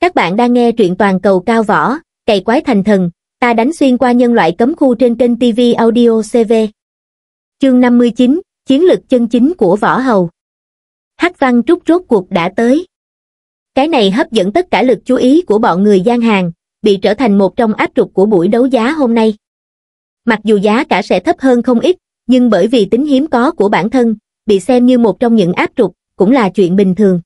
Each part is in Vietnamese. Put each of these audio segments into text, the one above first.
Các bạn đang nghe truyện toàn cầu cao võ, cày quái thành thần, ta đánh xuyên qua nhân loại cấm khu trên kênh TV Audio CV. Chương 59, Chiến lược chân chính của võ hầu. Hắc văn trúc rốt cuộc đã tới. Cái này hấp dẫn tất cả lực chú ý của bọn người gian hàng, bị trở thành một trong áp trục của buổi đấu giá hôm nay. Mặc dù giá cả sẽ thấp hơn không ít, nhưng bởi vì tính hiếm có của bản thân, bị xem như một trong những áp trục, cũng là chuyện bình thường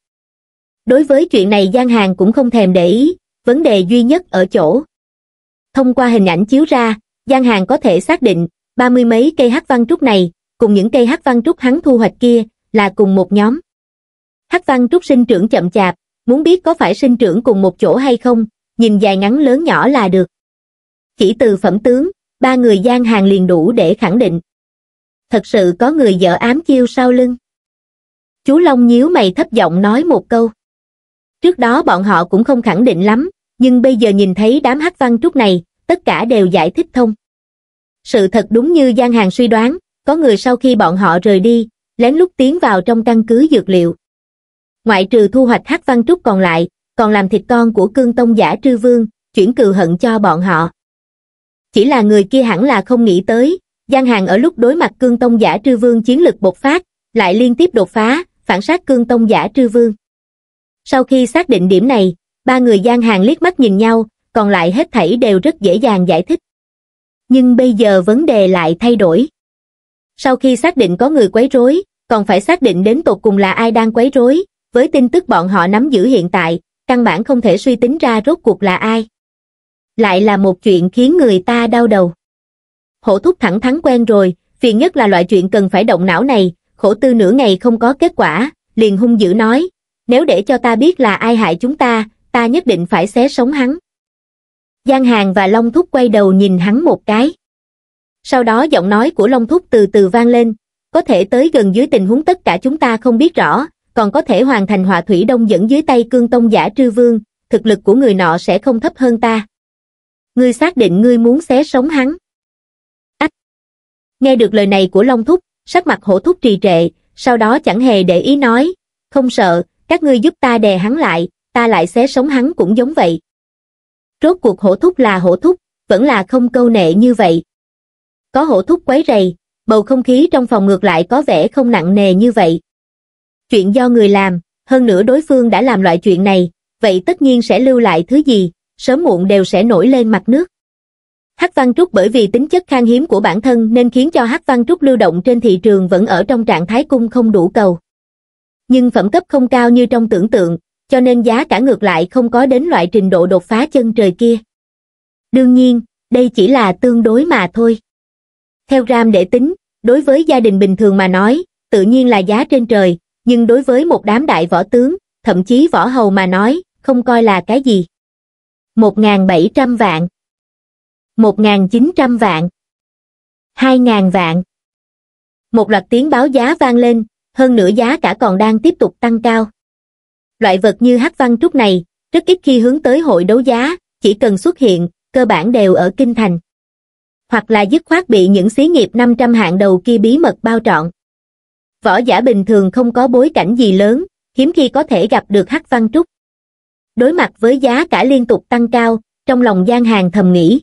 đối với chuyện này gian hàng cũng không thèm để ý vấn đề duy nhất ở chỗ thông qua hình ảnh chiếu ra gian hàng có thể xác định ba mươi mấy cây hát văn trúc này cùng những cây hát văn trúc hắn thu hoạch kia là cùng một nhóm hát văn trúc sinh trưởng chậm chạp muốn biết có phải sinh trưởng cùng một chỗ hay không nhìn dài ngắn lớn nhỏ là được chỉ từ phẩm tướng ba người gian hàng liền đủ để khẳng định thật sự có người vợ ám chiêu sau lưng chú long nhíu mày thấp giọng nói một câu Trước đó bọn họ cũng không khẳng định lắm, nhưng bây giờ nhìn thấy đám hắc văn trúc này, tất cả đều giải thích thông. Sự thật đúng như gian hàng suy đoán, có người sau khi bọn họ rời đi, lén lút tiến vào trong căn cứ dược liệu. Ngoại trừ thu hoạch hắc văn trúc còn lại, còn làm thịt con của cương tông giả trư vương, chuyển cừu hận cho bọn họ. Chỉ là người kia hẳn là không nghĩ tới, gian hàng ở lúc đối mặt cương tông giả trư vương chiến lực bộc phát, lại liên tiếp đột phá, phản sát cương tông giả trư vương. Sau khi xác định điểm này, ba người gian hàng liếc mắt nhìn nhau, còn lại hết thảy đều rất dễ dàng giải thích. Nhưng bây giờ vấn đề lại thay đổi. Sau khi xác định có người quấy rối, còn phải xác định đến tột cùng là ai đang quấy rối, với tin tức bọn họ nắm giữ hiện tại, căn bản không thể suy tính ra rốt cuộc là ai. Lại là một chuyện khiến người ta đau đầu. Hổ thúc thẳng thắn quen rồi, phiền nhất là loại chuyện cần phải động não này, khổ tư nửa ngày không có kết quả, liền hung dữ nói, nếu để cho ta biết là ai hại chúng ta, ta nhất định phải xé sống hắn. Giang Hàng và Long Thúc quay đầu nhìn hắn một cái. Sau đó giọng nói của Long Thúc từ từ vang lên, có thể tới gần dưới tình huống tất cả chúng ta không biết rõ, còn có thể hoàn thành họa thủy đông dẫn dưới tay cương tông giả trư vương, thực lực của người nọ sẽ không thấp hơn ta. Ngươi xác định ngươi muốn xé sống hắn. Ách! Nghe được lời này của Long Thúc, sắc mặt hổ thúc trì trệ, sau đó chẳng hề để ý nói, không sợ, các ngươi giúp ta đè hắn lại, ta lại xé sống hắn cũng giống vậy. Rốt cuộc hổ thúc là hổ thúc, vẫn là không câu nệ như vậy. Có hổ thúc quấy rầy, bầu không khí trong phòng ngược lại có vẻ không nặng nề như vậy. Chuyện do người làm, hơn nữa đối phương đã làm loại chuyện này, vậy tất nhiên sẽ lưu lại thứ gì, sớm muộn đều sẽ nổi lên mặt nước. Hắc Văn Trúc bởi vì tính chất khan hiếm của bản thân nên khiến cho Hắc Văn Trúc lưu động trên thị trường vẫn ở trong trạng thái cung không đủ cầu nhưng phẩm cấp không cao như trong tưởng tượng cho nên giá cả ngược lại không có đến loại trình độ đột phá chân trời kia đương nhiên đây chỉ là tương đối mà thôi theo ram để tính đối với gia đình bình thường mà nói tự nhiên là giá trên trời nhưng đối với một đám đại võ tướng thậm chí võ hầu mà nói không coi là cái gì một ngàn bảy trăm vạn một ngàn chín trăm vạn hai ngàn vạn một loạt tiếng báo giá vang lên hơn nữa giá cả còn đang tiếp tục tăng cao loại vật như hắc văn trúc này rất ít khi hướng tới hội đấu giá chỉ cần xuất hiện cơ bản đều ở kinh thành hoặc là dứt khoát bị những xí nghiệp 500 hạng đầu kia bí mật bao trọn. Võ giả bình thường không có bối cảnh gì lớn, hiếm khi có thể gặp được Hắc Văn Trúc. Đối mặt với giá cả liên tục tăng cao, trong lòng gian hàng thầm nghĩ.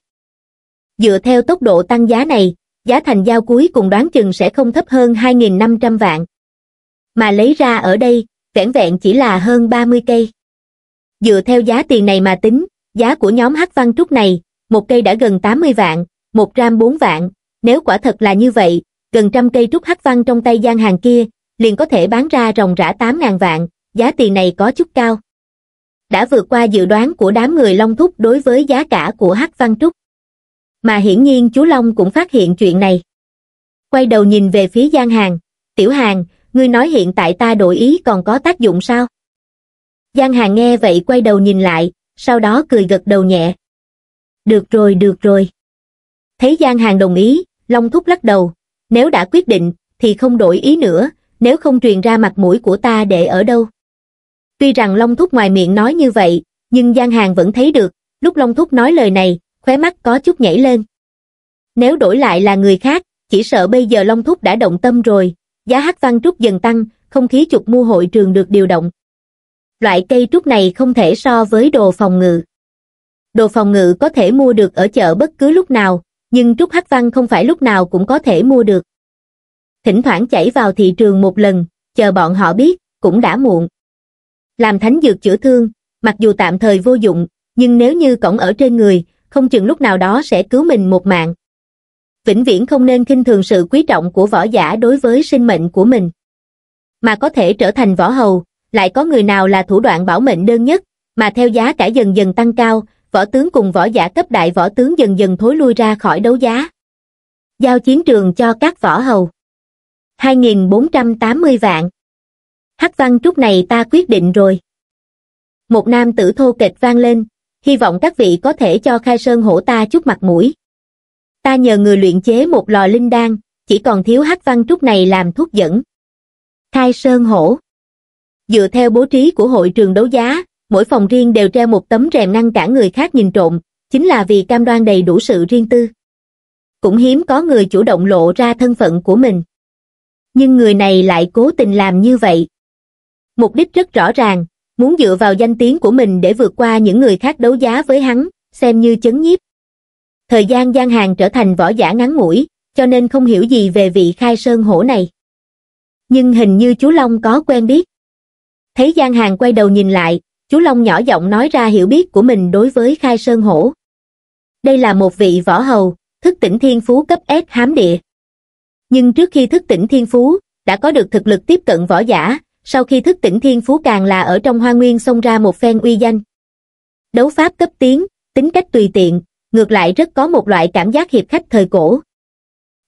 Dựa theo tốc độ tăng giá này, giá thành giao cuối cùng đoán chừng sẽ không thấp hơn 2.500 vạn mà lấy ra ở đây vẻn vẹn chỉ là hơn 30 cây. Dựa theo giá tiền này mà tính, giá của nhóm hắc văn trúc này, một cây đã gần 80 vạn, một gram 4 vạn, nếu quả thật là như vậy, gần trăm cây trúc hắc văn trong tay gian hàng kia, liền có thể bán ra ròng rã 8.000 vạn, giá tiền này có chút cao. Đã vượt qua dự đoán của đám người Long Thúc đối với giá cả của hắc văn trúc. Mà hiển nhiên chú Long cũng phát hiện chuyện này. Quay đầu nhìn về phía gian hàng, tiểu hàng, ngươi nói hiện tại ta đổi ý còn có tác dụng sao? Giang Hà nghe vậy quay đầu nhìn lại, sau đó cười gật đầu nhẹ. Được rồi, được rồi. Thấy Giang Hàng đồng ý, Long Thúc lắc đầu, nếu đã quyết định, thì không đổi ý nữa, nếu không truyền ra mặt mũi của ta để ở đâu. Tuy rằng Long Thúc ngoài miệng nói như vậy, nhưng Giang Hàng vẫn thấy được, lúc Long Thúc nói lời này, khóe mắt có chút nhảy lên. Nếu đổi lại là người khác, chỉ sợ bây giờ Long Thúc đã động tâm rồi, giá hát văn trúc dần tăng, không khí chục mua hội trường được điều động. Loại cây trúc này không thể so với đồ phòng ngự. Đồ phòng ngự có thể mua được ở chợ bất cứ lúc nào, nhưng trúc hát văn không phải lúc nào cũng có thể mua được. Thỉnh thoảng chảy vào thị trường một lần, chờ bọn họ biết, cũng đã muộn. Làm thánh dược chữa thương, mặc dù tạm thời vô dụng, nhưng nếu như cổng ở trên người, không chừng lúc nào đó sẽ cứu mình một mạng vĩnh viễn không nên khinh thường sự quý trọng của võ giả đối với sinh mệnh của mình. Mà có thể trở thành võ hầu, lại có người nào là thủ đoạn bảo mệnh đơn nhất, mà theo giá cả dần dần tăng cao, võ tướng cùng võ giả cấp đại võ tướng dần dần thối lui ra khỏi đấu giá. Giao chiến trường cho các võ hầu. 2.480 vạn. Hắc văn trúc này ta quyết định rồi. Một nam tử thô kịch vang lên, hy vọng các vị có thể cho khai sơn hổ ta chút mặt mũi ta nhờ người luyện chế một lò linh đan chỉ còn thiếu hắc văn trúc này làm thuốc dẫn khai sơn hổ dựa theo bố trí của hội trường đấu giá mỗi phòng riêng đều treo một tấm rèm ngăn cản người khác nhìn trộm chính là vì cam đoan đầy đủ sự riêng tư cũng hiếm có người chủ động lộ ra thân phận của mình nhưng người này lại cố tình làm như vậy mục đích rất rõ ràng muốn dựa vào danh tiếng của mình để vượt qua những người khác đấu giá với hắn xem như chấn nhiếp thời gian Giang Hàng trở thành võ giả ngắn ngủi, cho nên không hiểu gì về vị khai sơn hổ này. Nhưng hình như chú Long có quen biết. Thấy Giang Hàng quay đầu nhìn lại, chú Long nhỏ giọng nói ra hiểu biết của mình đối với khai sơn hổ. Đây là một vị võ hầu, thức tỉnh thiên phú cấp S hám địa. Nhưng trước khi thức tỉnh thiên phú, đã có được thực lực tiếp cận võ giả, sau khi thức tỉnh thiên phú càng là ở trong hoa nguyên xông ra một phen uy danh. Đấu pháp cấp tiến, tính cách tùy tiện, ngược lại rất có một loại cảm giác hiệp khách thời cổ.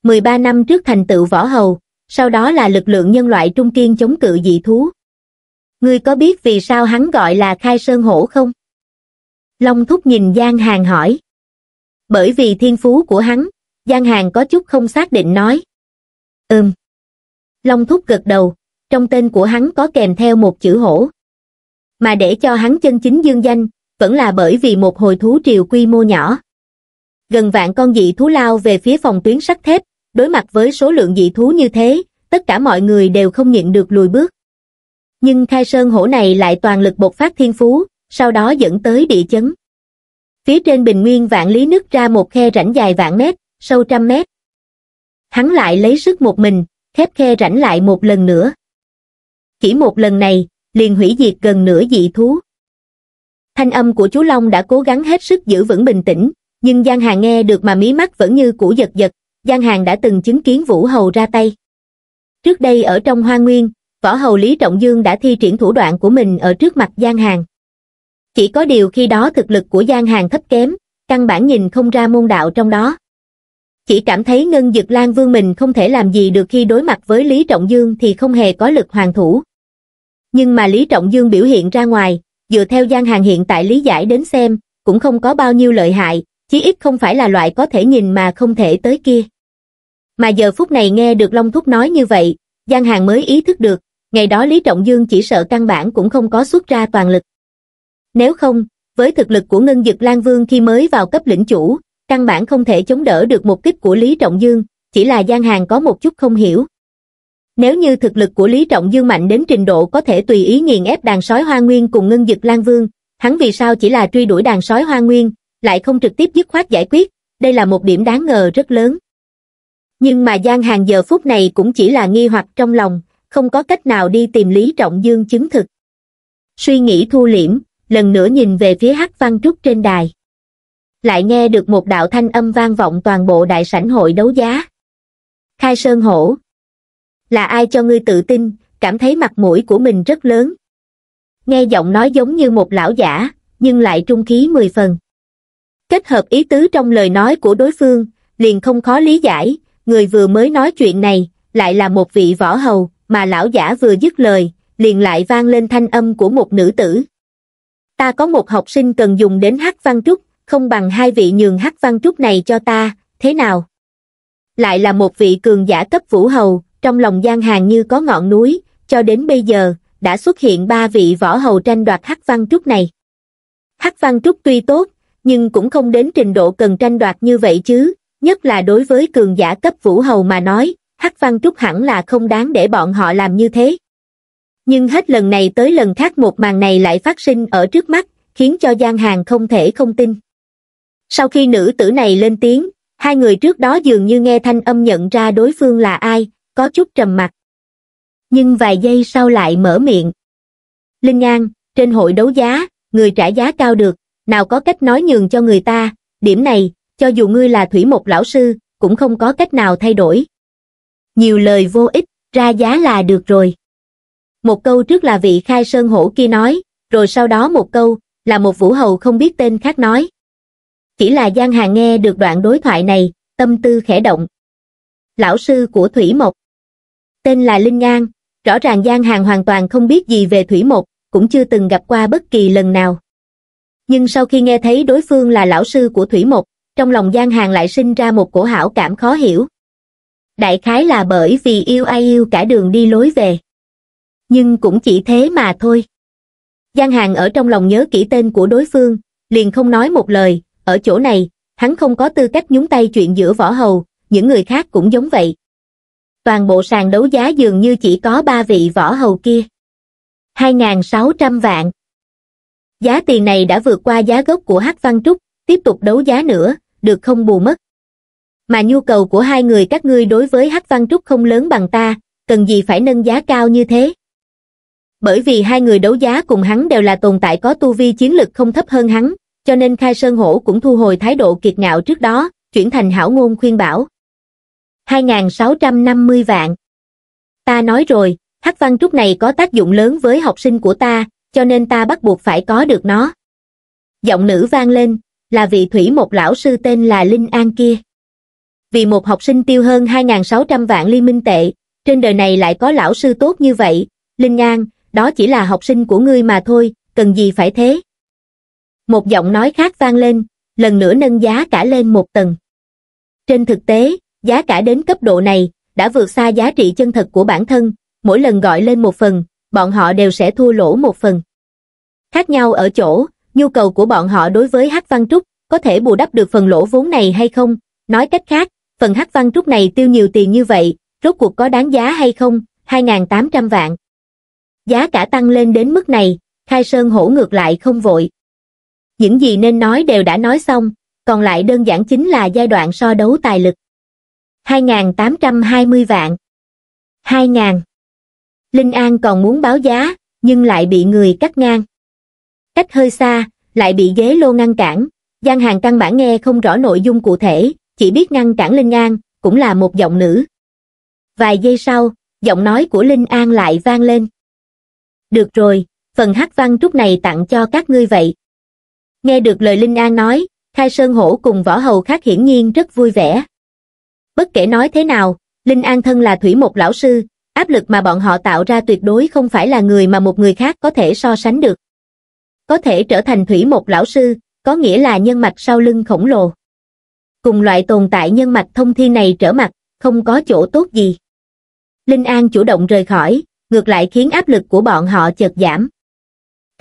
13 năm trước thành tựu võ hầu, sau đó là lực lượng nhân loại trung kiên chống cự dị thú. Ngươi có biết vì sao hắn gọi là khai sơn hổ không? Long thúc nhìn Giang Hàng hỏi. Bởi vì thiên phú của hắn, Giang Hàng có chút không xác định nói. Ừm. Long thúc gật đầu, trong tên của hắn có kèm theo một chữ hổ. Mà để cho hắn chân chính dương danh, vẫn là bởi vì một hồi thú triều quy mô nhỏ gần vạn con dị thú lao về phía phòng tuyến sắt thép, đối mặt với số lượng dị thú như thế, tất cả mọi người đều không nhịn được lùi bước. Nhưng khai sơn hổ này lại toàn lực bộc phát thiên phú, sau đó dẫn tới địa chấn. Phía trên bình nguyên vạn lý nứt ra một khe rãnh dài vạn mét, sâu trăm mét. Hắn lại lấy sức một mình, khép khe rãnh lại một lần nữa. Chỉ một lần này, liền hủy diệt gần nửa dị thú. Thanh âm của chú Long đã cố gắng hết sức giữ vững bình tĩnh, nhưng Giang Hàng nghe được mà mí mắt vẫn như cũ giật giật, Giang Hàng đã từng chứng kiến Vũ Hầu ra tay. Trước đây ở trong Hoa Nguyên, Võ Hầu Lý Trọng Dương đã thi triển thủ đoạn của mình ở trước mặt Giang Hàng. Chỉ có điều khi đó thực lực của Giang Hàng thấp kém, căn bản nhìn không ra môn đạo trong đó. Chỉ cảm thấy Ngân Dực Lan Vương mình không thể làm gì được khi đối mặt với Lý Trọng Dương thì không hề có lực hoàng thủ. Nhưng mà Lý Trọng Dương biểu hiện ra ngoài, dựa theo Giang Hàng hiện tại lý giải đến xem, cũng không có bao nhiêu lợi hại, chí ít không phải là loại có thể nhìn mà không thể tới kia. Mà giờ phút này nghe được Long Thúc nói như vậy, Giang Hàng mới ý thức được, ngày đó Lý Trọng Dương chỉ sợ căn bản cũng không có xuất ra toàn lực. Nếu không, với thực lực của Ngân Dực Lan Vương khi mới vào cấp lĩnh chủ, căn bản không thể chống đỡ được một kích của Lý Trọng Dương, chỉ là Giang Hàng có một chút không hiểu. Nếu như thực lực của Lý Trọng Dương mạnh đến trình độ có thể tùy ý nghiền ép đàn sói Hoa Nguyên cùng Ngân Dực Lan Vương, hắn vì sao chỉ là truy đuổi đàn sói Hoa Nguyên, lại không trực tiếp dứt khoát giải quyết, đây là một điểm đáng ngờ rất lớn. Nhưng mà Giang Hàng giờ phút này cũng chỉ là nghi hoặc trong lòng, không có cách nào đi tìm Lý Trọng Dương chứng thực. Suy nghĩ thu liễm, lần nữa nhìn về phía Hắc Văn Trúc trên đài. Lại nghe được một đạo thanh âm vang vọng toàn bộ đại sảnh hội đấu giá. Khai Sơn Hổ Là ai cho ngươi tự tin, cảm thấy mặt mũi của mình rất lớn. Nghe giọng nói giống như một lão giả, nhưng lại trung khí mười phần kết hợp ý tứ trong lời nói của đối phương, liền không khó lý giải, người vừa mới nói chuyện này, lại là một vị võ hầu, mà lão giả vừa dứt lời, liền lại vang lên thanh âm của một nữ tử. Ta có một học sinh cần dùng đến hát văn trúc, không bằng hai vị nhường hát văn trúc này cho ta, thế nào? Lại là một vị cường giả cấp vũ hầu, trong lòng gian hàng như có ngọn núi, cho đến bây giờ, đã xuất hiện ba vị võ hầu tranh đoạt hát văn trúc này. hát văn trúc tuy tốt, nhưng cũng không đến trình độ cần tranh đoạt như vậy chứ, nhất là đối với cường giả cấp vũ hầu mà nói, Hắc Văn Trúc hẳn là không đáng để bọn họ làm như thế. Nhưng hết lần này tới lần khác một màn này lại phát sinh ở trước mắt, khiến cho Giang Hàng không thể không tin. Sau khi nữ tử này lên tiếng, hai người trước đó dường như nghe thanh âm nhận ra đối phương là ai, có chút trầm mặt. Nhưng vài giây sau lại mở miệng. Linh An, trên hội đấu giá, người trả giá cao được, nào có cách nói nhường cho người ta, điểm này, cho dù ngươi là thủy một lão sư, cũng không có cách nào thay đổi. Nhiều lời vô ích, ra giá là được rồi. Một câu trước là vị khai sơn hổ kia nói, rồi sau đó một câu, là một vũ hầu không biết tên khác nói. Chỉ là Giang Hà nghe được đoạn đối thoại này, tâm tư khẽ động. Lão sư của Thủy Mộc Tên là Linh Ngang, rõ ràng Giang Hàng hoàn toàn không biết gì về Thủy Mộc, cũng chưa từng gặp qua bất kỳ lần nào nhưng sau khi nghe thấy đối phương là lão sư của Thủy Mộc, trong lòng Giang Hàng lại sinh ra một cổ hảo cảm khó hiểu. Đại khái là bởi vì yêu ai yêu cả đường đi lối về. Nhưng cũng chỉ thế mà thôi. Giang Hàng ở trong lòng nhớ kỹ tên của đối phương, liền không nói một lời, ở chỗ này, hắn không có tư cách nhúng tay chuyện giữa võ hầu, những người khác cũng giống vậy. Toàn bộ sàn đấu giá dường như chỉ có ba vị võ hầu kia. 2.600 vạn giá tiền này đã vượt qua giá gốc của hắc văn trúc tiếp tục đấu giá nữa được không bù mất mà nhu cầu của hai người các ngươi đối với hắc văn trúc không lớn bằng ta cần gì phải nâng giá cao như thế bởi vì hai người đấu giá cùng hắn đều là tồn tại có tu vi chiến lực không thấp hơn hắn cho nên khai sơn hổ cũng thu hồi thái độ kiệt ngạo trước đó chuyển thành hảo ngôn khuyên bảo 2.650 vạn ta nói rồi hắc văn trúc này có tác dụng lớn với học sinh của ta cho nên ta bắt buộc phải có được nó. Giọng nữ vang lên, là vị thủy một lão sư tên là Linh An kia. Vì một học sinh tiêu hơn 2.600 vạn ly minh tệ, trên đời này lại có lão sư tốt như vậy, Linh An, đó chỉ là học sinh của ngươi mà thôi, cần gì phải thế? Một giọng nói khác vang lên, lần nữa nâng giá cả lên một tầng. Trên thực tế, giá cả đến cấp độ này, đã vượt xa giá trị chân thật của bản thân, mỗi lần gọi lên một phần, bọn họ đều sẽ thua lỗ một phần. Khác nhau ở chỗ, nhu cầu của bọn họ đối với hát văn trúc có thể bù đắp được phần lỗ vốn này hay không? Nói cách khác, phần hát văn trúc này tiêu nhiều tiền như vậy, rốt cuộc có đáng giá hay không? 2.800 vạn. Giá cả tăng lên đến mức này, Khai Sơn hổ ngược lại không vội. Những gì nên nói đều đã nói xong, còn lại đơn giản chính là giai đoạn so đấu tài lực. 2.820 vạn. 2.000 Linh An còn muốn báo giá, nhưng lại bị người cắt ngang. Cách hơi xa, lại bị ghế lô ngăn cản, Gian Hàng căn bản nghe không rõ nội dung cụ thể, chỉ biết ngăn cản Linh An, cũng là một giọng nữ. Vài giây sau, giọng nói của Linh An lại vang lên. Được rồi, phần hát văn trúc này tặng cho các ngươi vậy. Nghe được lời Linh An nói, Khai Sơn Hổ cùng Võ Hầu khác hiển nhiên rất vui vẻ. Bất kể nói thế nào, Linh An thân là thủy một lão sư, áp lực mà bọn họ tạo ra tuyệt đối không phải là người mà một người khác có thể so sánh được. Có thể trở thành thủy một lão sư, có nghĩa là nhân mạch sau lưng khổng lồ. Cùng loại tồn tại nhân mạch thông thi này trở mặt, không có chỗ tốt gì. Linh An chủ động rời khỏi, ngược lại khiến áp lực của bọn họ chợt giảm.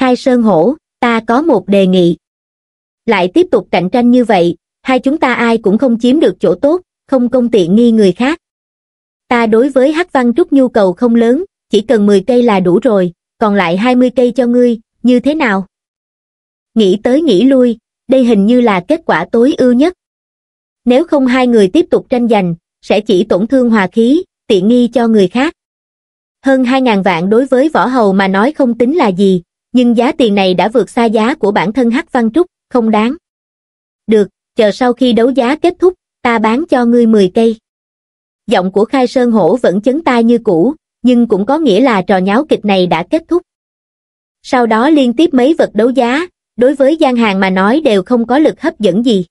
Khai Sơn Hổ, ta có một đề nghị. Lại tiếp tục cạnh tranh như vậy, hai chúng ta ai cũng không chiếm được chỗ tốt, không công tiện nghi người khác ta đối với hắc văn trúc nhu cầu không lớn, chỉ cần 10 cây là đủ rồi, còn lại 20 cây cho ngươi, như thế nào? Nghĩ tới nghĩ lui, đây hình như là kết quả tối ưu nhất. Nếu không hai người tiếp tục tranh giành, sẽ chỉ tổn thương hòa khí, tiện nghi cho người khác. Hơn 2.000 vạn đối với võ hầu mà nói không tính là gì, nhưng giá tiền này đã vượt xa giá của bản thân Hắc Văn Trúc, không đáng. Được, chờ sau khi đấu giá kết thúc, ta bán cho ngươi 10 cây giọng của Khai Sơn Hổ vẫn chấn tai như cũ, nhưng cũng có nghĩa là trò nháo kịch này đã kết thúc. Sau đó liên tiếp mấy vật đấu giá, đối với gian hàng mà nói đều không có lực hấp dẫn gì.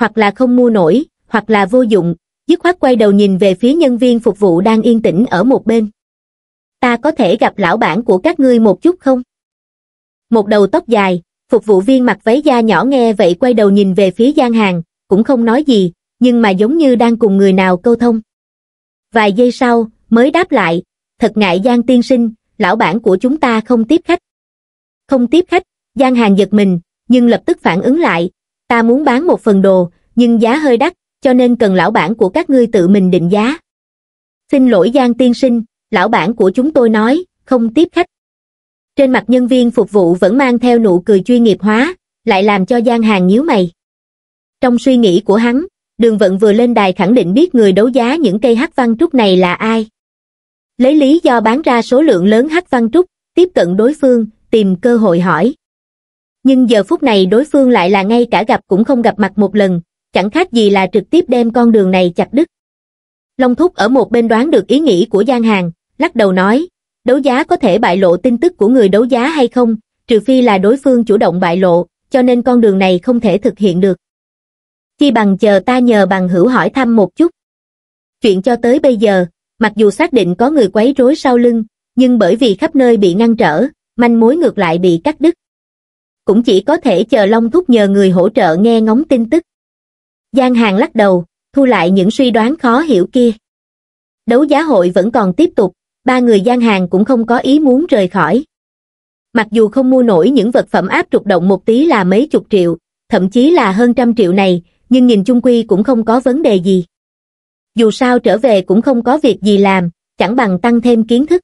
Hoặc là không mua nổi, hoặc là vô dụng, dứt khoát quay đầu nhìn về phía nhân viên phục vụ đang yên tĩnh ở một bên. Ta có thể gặp lão bản của các ngươi một chút không? Một đầu tóc dài, phục vụ viên mặc váy da nhỏ nghe vậy quay đầu nhìn về phía gian hàng, cũng không nói gì, nhưng mà giống như đang cùng người nào câu thông. Vài giây sau, mới đáp lại, thật ngại Giang tiên sinh, lão bản của chúng ta không tiếp khách. Không tiếp khách, Giang Hàng giật mình, nhưng lập tức phản ứng lại, ta muốn bán một phần đồ, nhưng giá hơi đắt, cho nên cần lão bản của các ngươi tự mình định giá. Xin lỗi Giang tiên sinh, lão bản của chúng tôi nói, không tiếp khách. Trên mặt nhân viên phục vụ vẫn mang theo nụ cười chuyên nghiệp hóa, lại làm cho Giang Hàng nhíu mày. Trong suy nghĩ của hắn, đường vận vừa lên đài khẳng định biết người đấu giá những cây hắc văn trúc này là ai. Lấy lý do bán ra số lượng lớn hắc văn trúc, tiếp cận đối phương, tìm cơ hội hỏi. Nhưng giờ phút này đối phương lại là ngay cả gặp cũng không gặp mặt một lần, chẳng khác gì là trực tiếp đem con đường này chặt đứt. Long Thúc ở một bên đoán được ý nghĩ của Giang Hàng, lắc đầu nói, đấu giá có thể bại lộ tin tức của người đấu giá hay không, trừ phi là đối phương chủ động bại lộ, cho nên con đường này không thể thực hiện được chi bằng chờ ta nhờ bằng hữu hỏi thăm một chút. Chuyện cho tới bây giờ, mặc dù xác định có người quấy rối sau lưng, nhưng bởi vì khắp nơi bị ngăn trở, manh mối ngược lại bị cắt đứt. Cũng chỉ có thể chờ Long Thúc nhờ người hỗ trợ nghe ngóng tin tức. Giang Hàng lắc đầu, thu lại những suy đoán khó hiểu kia. Đấu giá hội vẫn còn tiếp tục, ba người Giang Hàng cũng không có ý muốn rời khỏi. Mặc dù không mua nổi những vật phẩm áp trục động một tí là mấy chục triệu, thậm chí là hơn trăm triệu này, nhưng nhìn chung quy cũng không có vấn đề gì. Dù sao trở về cũng không có việc gì làm, chẳng bằng tăng thêm kiến thức.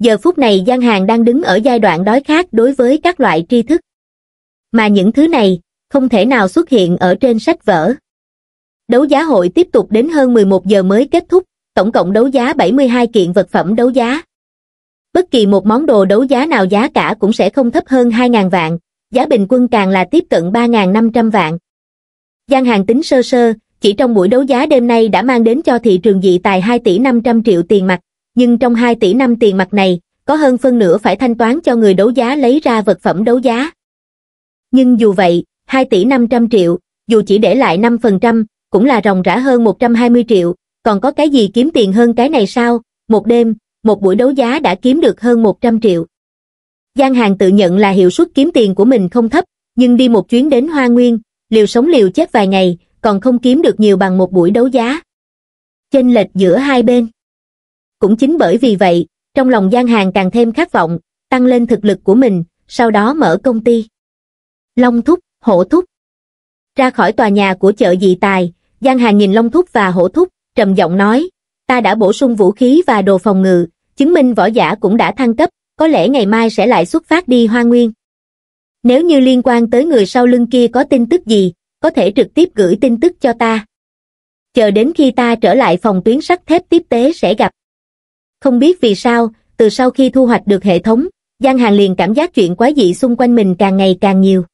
Giờ phút này gian Hàng đang đứng ở giai đoạn đói khát đối với các loại tri thức. Mà những thứ này, không thể nào xuất hiện ở trên sách vở. Đấu giá hội tiếp tục đến hơn 11 giờ mới kết thúc, tổng cộng đấu giá 72 kiện vật phẩm đấu giá. Bất kỳ một món đồ đấu giá nào giá cả cũng sẽ không thấp hơn 2.000 vạn, giá bình quân càng là tiếp cận 3.500 vạn. Giang Hàng tính sơ sơ, chỉ trong buổi đấu giá đêm nay đã mang đến cho thị trường dị tài 2 tỷ 500 triệu tiền mặt, nhưng trong 2 tỷ năm tiền mặt này, có hơn phân nửa phải thanh toán cho người đấu giá lấy ra vật phẩm đấu giá. Nhưng dù vậy, 2 tỷ 500 triệu, dù chỉ để lại 5%, cũng là ròng rã hơn 120 triệu, còn có cái gì kiếm tiền hơn cái này sao? Một đêm, một buổi đấu giá đã kiếm được hơn 100 triệu. Giang Hàng tự nhận là hiệu suất kiếm tiền của mình không thấp, nhưng đi một chuyến đến Hoa Nguyên, liều sống liều chết vài ngày còn không kiếm được nhiều bằng một buổi đấu giá chênh lệch giữa hai bên cũng chính bởi vì vậy trong lòng giang hàng càng thêm khát vọng tăng lên thực lực của mình sau đó mở công ty long thúc hổ thúc ra khỏi tòa nhà của chợ dị tài giang hàng nhìn long thúc và hổ thúc trầm giọng nói ta đã bổ sung vũ khí và đồ phòng ngự chứng minh võ giả cũng đã thăng cấp có lẽ ngày mai sẽ lại xuất phát đi hoa nguyên nếu như liên quan tới người sau lưng kia có tin tức gì có thể trực tiếp gửi tin tức cho ta chờ đến khi ta trở lại phòng tuyến sắt thép tiếp tế sẽ gặp không biết vì sao từ sau khi thu hoạch được hệ thống giang hàng liền cảm giác chuyện quái dị xung quanh mình càng ngày càng nhiều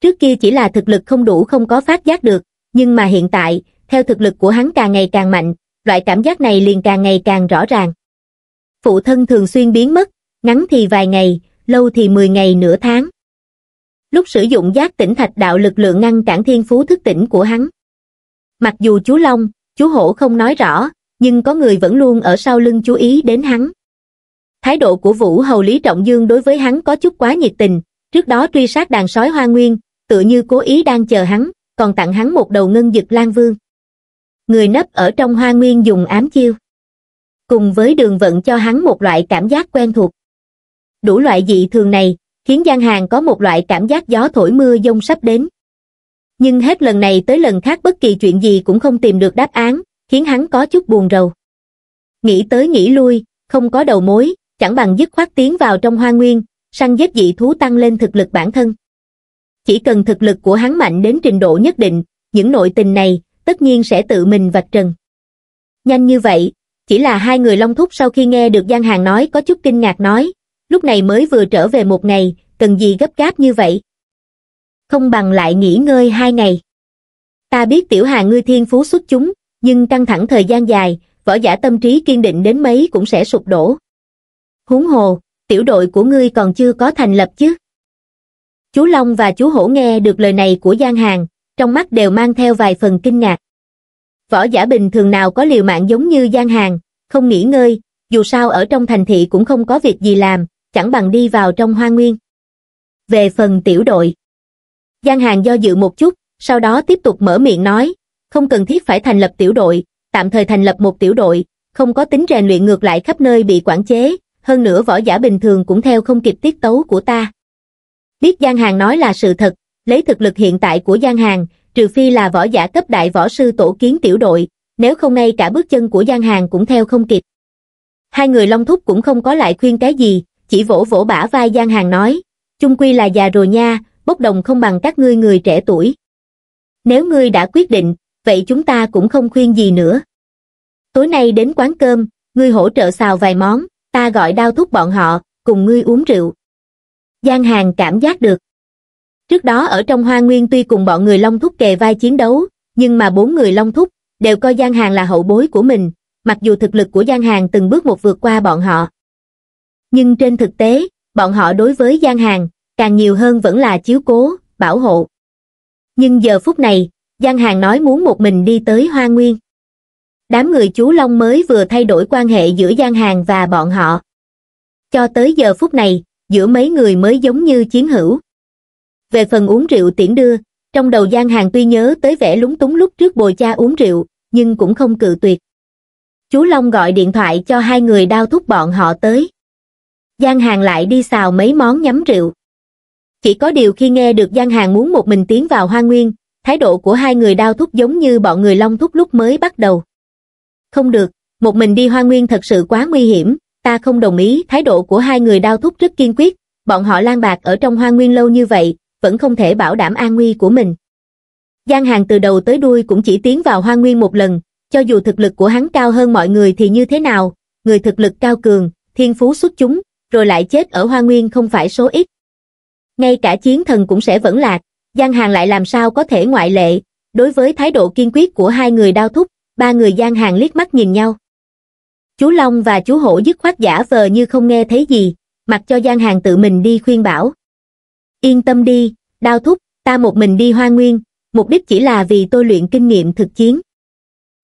trước kia chỉ là thực lực không đủ không có phát giác được nhưng mà hiện tại theo thực lực của hắn càng ngày càng mạnh loại cảm giác này liền càng ngày càng rõ ràng phụ thân thường xuyên biến mất ngắn thì vài ngày lâu thì mười ngày nửa tháng lúc sử dụng giác tỉnh thạch đạo lực lượng ngăn cản thiên phú thức tỉnh của hắn. Mặc dù chú Long, chú Hổ không nói rõ, nhưng có người vẫn luôn ở sau lưng chú ý đến hắn. Thái độ của Vũ Hầu Lý Trọng Dương đối với hắn có chút quá nhiệt tình, trước đó truy sát đàn sói Hoa Nguyên, tựa như cố ý đang chờ hắn, còn tặng hắn một đầu ngân dực lan vương. Người nấp ở trong Hoa Nguyên dùng ám chiêu. Cùng với đường vận cho hắn một loại cảm giác quen thuộc. Đủ loại dị thường này, khiến Giang Hàng có một loại cảm giác gió thổi mưa dông sắp đến. Nhưng hết lần này tới lần khác bất kỳ chuyện gì cũng không tìm được đáp án, khiến hắn có chút buồn rầu. Nghĩ tới nghĩ lui, không có đầu mối, chẳng bằng dứt khoát tiến vào trong hoa nguyên, săn giết dị thú tăng lên thực lực bản thân. Chỉ cần thực lực của hắn mạnh đến trình độ nhất định, những nội tình này tất nhiên sẽ tự mình vạch trần. Nhanh như vậy, chỉ là hai người long thúc sau khi nghe được Giang Hàng nói có chút kinh ngạc nói, lúc này mới vừa trở về một ngày cần gì gấp gáp như vậy không bằng lại nghỉ ngơi hai ngày ta biết tiểu hà ngươi thiên phú xuất chúng nhưng căng thẳng thời gian dài võ giả tâm trí kiên định đến mấy cũng sẽ sụp đổ huống hồ tiểu đội của ngươi còn chưa có thành lập chứ chú long và chú hổ nghe được lời này của giang hàng trong mắt đều mang theo vài phần kinh ngạc võ giả bình thường nào có liều mạng giống như giang hàng không nghỉ ngơi dù sao ở trong thành thị cũng không có việc gì làm chẳng bằng đi vào trong hoa nguyên. Về phần tiểu đội, Giang Hàng do dự một chút, sau đó tiếp tục mở miệng nói, không cần thiết phải thành lập tiểu đội, tạm thời thành lập một tiểu đội, không có tính rèn luyện ngược lại khắp nơi bị quản chế, hơn nữa võ giả bình thường cũng theo không kịp tiết tấu của ta. Biết Giang Hàng nói là sự thật, lấy thực lực hiện tại của Giang Hàng, trừ phi là võ giả cấp đại võ sư tổ kiến tiểu đội, nếu không ngay cả bước chân của Giang Hàng cũng theo không kịp. Hai người Long Thúc cũng không có lại khuyên cái gì, chỉ vỗ vỗ bả vai Giang Hàng nói, chung quy là già rồi nha, bốc đồng không bằng các ngươi người trẻ tuổi. Nếu ngươi đã quyết định, vậy chúng ta cũng không khuyên gì nữa. Tối nay đến quán cơm, ngươi hỗ trợ xào vài món, ta gọi đao thúc bọn họ, cùng ngươi uống rượu. Giang Hàng cảm giác được. Trước đó ở trong Hoa Nguyên tuy cùng bọn người Long Thúc kề vai chiến đấu, nhưng mà bốn người Long Thúc đều coi Giang Hàng là hậu bối của mình, mặc dù thực lực của Giang Hàng từng bước một vượt qua bọn họ nhưng trên thực tế, bọn họ đối với gian hàng, càng nhiều hơn vẫn là chiếu cố, bảo hộ. Nhưng giờ phút này, gian hàng nói muốn một mình đi tới Hoa Nguyên. Đám người chú Long mới vừa thay đổi quan hệ giữa gian hàng và bọn họ. Cho tới giờ phút này, giữa mấy người mới giống như chiến hữu. Về phần uống rượu tiễn đưa, trong đầu gian hàng tuy nhớ tới vẻ lúng túng lúc trước bồi cha uống rượu, nhưng cũng không cự tuyệt. Chú Long gọi điện thoại cho hai người đao thúc bọn họ tới. Gian Hàng lại đi xào mấy món nhắm rượu. Chỉ có điều khi nghe được Gian Hàng muốn một mình tiến vào hoa nguyên, thái độ của hai người đao thúc giống như bọn người long thúc lúc mới bắt đầu. Không được, một mình đi hoa nguyên thật sự quá nguy hiểm, ta không đồng ý thái độ của hai người đao thúc rất kiên quyết, bọn họ lan bạc ở trong hoa nguyên lâu như vậy, vẫn không thể bảo đảm an nguy của mình. Giang Hàng từ đầu tới đuôi cũng chỉ tiến vào hoa nguyên một lần, cho dù thực lực của hắn cao hơn mọi người thì như thế nào, người thực lực cao cường, thiên phú xuất chúng, rồi lại chết ở Hoa Nguyên không phải số ít. Ngay cả chiến thần cũng sẽ vẫn lạc, Giang Hàng lại làm sao có thể ngoại lệ, đối với thái độ kiên quyết của hai người đao thúc, ba người Giang Hàng liếc mắt nhìn nhau. Chú Long và chú Hổ dứt khoát giả vờ như không nghe thấy gì, mặc cho Giang Hàng tự mình đi khuyên bảo. Yên tâm đi, đao thúc, ta một mình đi Hoa Nguyên, mục đích chỉ là vì tôi luyện kinh nghiệm thực chiến.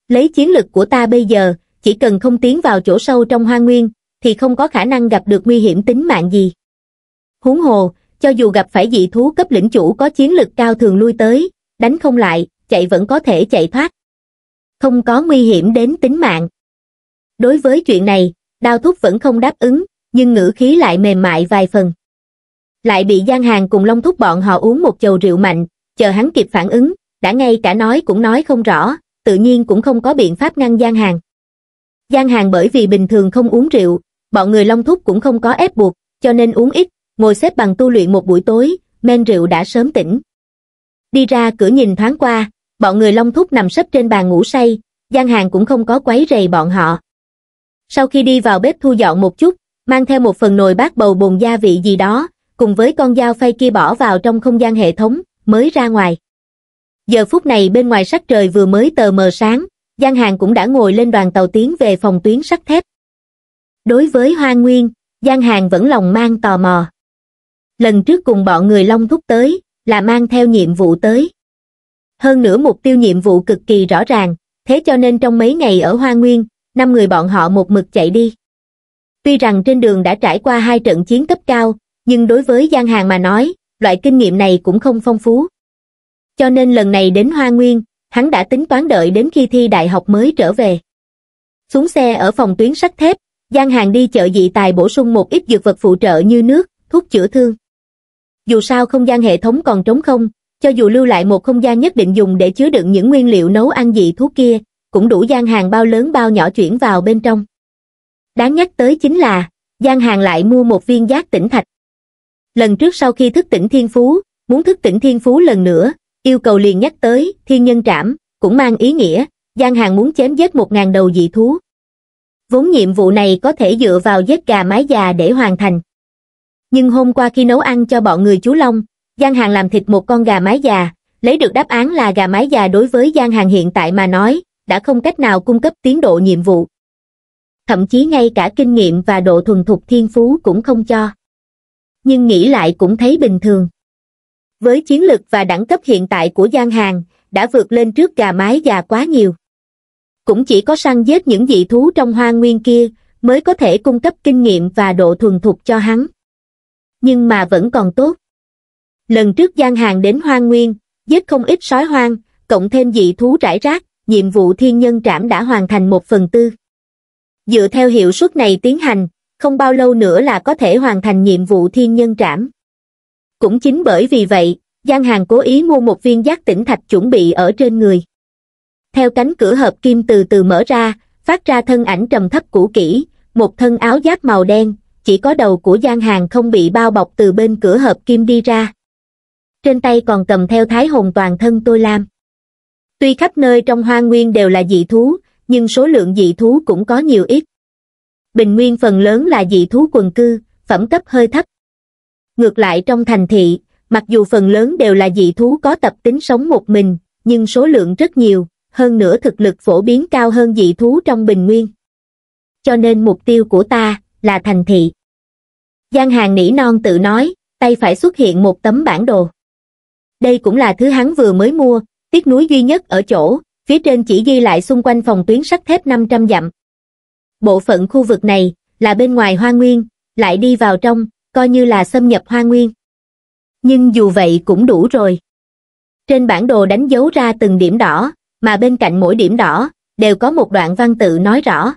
Lấy chiến lực của ta bây giờ, chỉ cần không tiến vào chỗ sâu trong Hoa Nguyên, thì không có khả năng gặp được nguy hiểm tính mạng gì. Huống hồ, cho dù gặp phải dị thú cấp lĩnh chủ có chiến lực cao thường lui tới, đánh không lại, chạy vẫn có thể chạy thoát. Không có nguy hiểm đến tính mạng. Đối với chuyện này, đao thúc vẫn không đáp ứng, nhưng ngữ khí lại mềm mại vài phần. Lại bị gian hàng cùng long thúc bọn họ uống một chầu rượu mạnh, chờ hắn kịp phản ứng, đã ngay cả nói cũng nói không rõ, tự nhiên cũng không có biện pháp ngăn gian hàng. Giang Hàng bởi vì bình thường không uống rượu, bọn người Long Thúc cũng không có ép buộc, cho nên uống ít, ngồi xếp bằng tu luyện một buổi tối, men rượu đã sớm tỉnh. Đi ra cửa nhìn thoáng qua, bọn người Long Thúc nằm sấp trên bàn ngủ say, Giang Hàng cũng không có quấy rầy bọn họ. Sau khi đi vào bếp thu dọn một chút, mang theo một phần nồi bát bầu bồn gia vị gì đó, cùng với con dao phay kia bỏ vào trong không gian hệ thống, mới ra ngoài. Giờ phút này bên ngoài sắc trời vừa mới tờ mờ sáng, Giang Hàng cũng đã ngồi lên đoàn tàu tiến về phòng tuyến sắt thép. Đối với Hoa Nguyên, Giang Hàng vẫn lòng mang tò mò. Lần trước cùng bọn người Long Thúc tới, là mang theo nhiệm vụ tới. Hơn nữa mục tiêu nhiệm vụ cực kỳ rõ ràng, thế cho nên trong mấy ngày ở Hoa Nguyên, năm người bọn họ một mực chạy đi. Tuy rằng trên đường đã trải qua hai trận chiến cấp cao, nhưng đối với Giang Hàng mà nói, loại kinh nghiệm này cũng không phong phú. Cho nên lần này đến Hoa Nguyên, hắn đã tính toán đợi đến khi thi đại học mới trở về. Xuống xe ở phòng tuyến sắt thép, Giang Hàng đi chợ dị tài bổ sung một ít dược vật phụ trợ như nước, thuốc chữa thương. Dù sao không gian hệ thống còn trống không, cho dù lưu lại một không gian nhất định dùng để chứa đựng những nguyên liệu nấu ăn dị thuốc kia, cũng đủ gian hàng bao lớn bao nhỏ chuyển vào bên trong. Đáng nhắc tới chính là, gian hàng lại mua một viên giác tỉnh thạch. Lần trước sau khi thức tỉnh thiên phú, muốn thức tỉnh thiên phú lần nữa, yêu cầu liền nhắc tới thiên nhân trảm cũng mang ý nghĩa gian hàng muốn chém giết một ngàn đầu dị thú vốn nhiệm vụ này có thể dựa vào giết gà mái già để hoàn thành nhưng hôm qua khi nấu ăn cho bọn người chú long gian hàng làm thịt một con gà mái già lấy được đáp án là gà mái già đối với gian hàng hiện tại mà nói đã không cách nào cung cấp tiến độ nhiệm vụ thậm chí ngay cả kinh nghiệm và độ thuần thục thiên phú cũng không cho nhưng nghĩ lại cũng thấy bình thường với chiến lực và đẳng cấp hiện tại của Giang Hàng, đã vượt lên trước gà mái già quá nhiều. Cũng chỉ có săn giết những dị thú trong hoang nguyên kia, mới có thể cung cấp kinh nghiệm và độ thuần thục cho hắn. Nhưng mà vẫn còn tốt. Lần trước Giang Hàng đến hoang nguyên, giết không ít sói hoang, cộng thêm dị thú rải rác, nhiệm vụ thiên nhân trảm đã hoàn thành một phần tư. Dựa theo hiệu suất này tiến hành, không bao lâu nữa là có thể hoàn thành nhiệm vụ thiên nhân trảm cũng chính bởi vì vậy giang hàng cố ý mua một viên giác tỉnh thạch chuẩn bị ở trên người theo cánh cửa hợp kim từ từ mở ra phát ra thân ảnh trầm thấp cũ kỹ một thân áo giáp màu đen chỉ có đầu của giang hàng không bị bao bọc từ bên cửa hợp kim đi ra trên tay còn cầm theo thái hồn toàn thân tôi lam tuy khắp nơi trong hoa nguyên đều là dị thú nhưng số lượng dị thú cũng có nhiều ít bình nguyên phần lớn là dị thú quần cư phẩm cấp hơi thấp Ngược lại trong thành thị, mặc dù phần lớn đều là dị thú có tập tính sống một mình, nhưng số lượng rất nhiều, hơn nữa thực lực phổ biến cao hơn dị thú trong bình nguyên. Cho nên mục tiêu của ta là thành thị. Giang Hàng nỉ non tự nói, tay phải xuất hiện một tấm bản đồ. Đây cũng là thứ hắn vừa mới mua, tiếc núi duy nhất ở chỗ, phía trên chỉ ghi lại xung quanh phòng tuyến sắt thép 500 dặm. Bộ phận khu vực này là bên ngoài hoa nguyên, lại đi vào trong, coi như là xâm nhập hoa nguyên. Nhưng dù vậy cũng đủ rồi. Trên bản đồ đánh dấu ra từng điểm đỏ, mà bên cạnh mỗi điểm đỏ, đều có một đoạn văn tự nói rõ.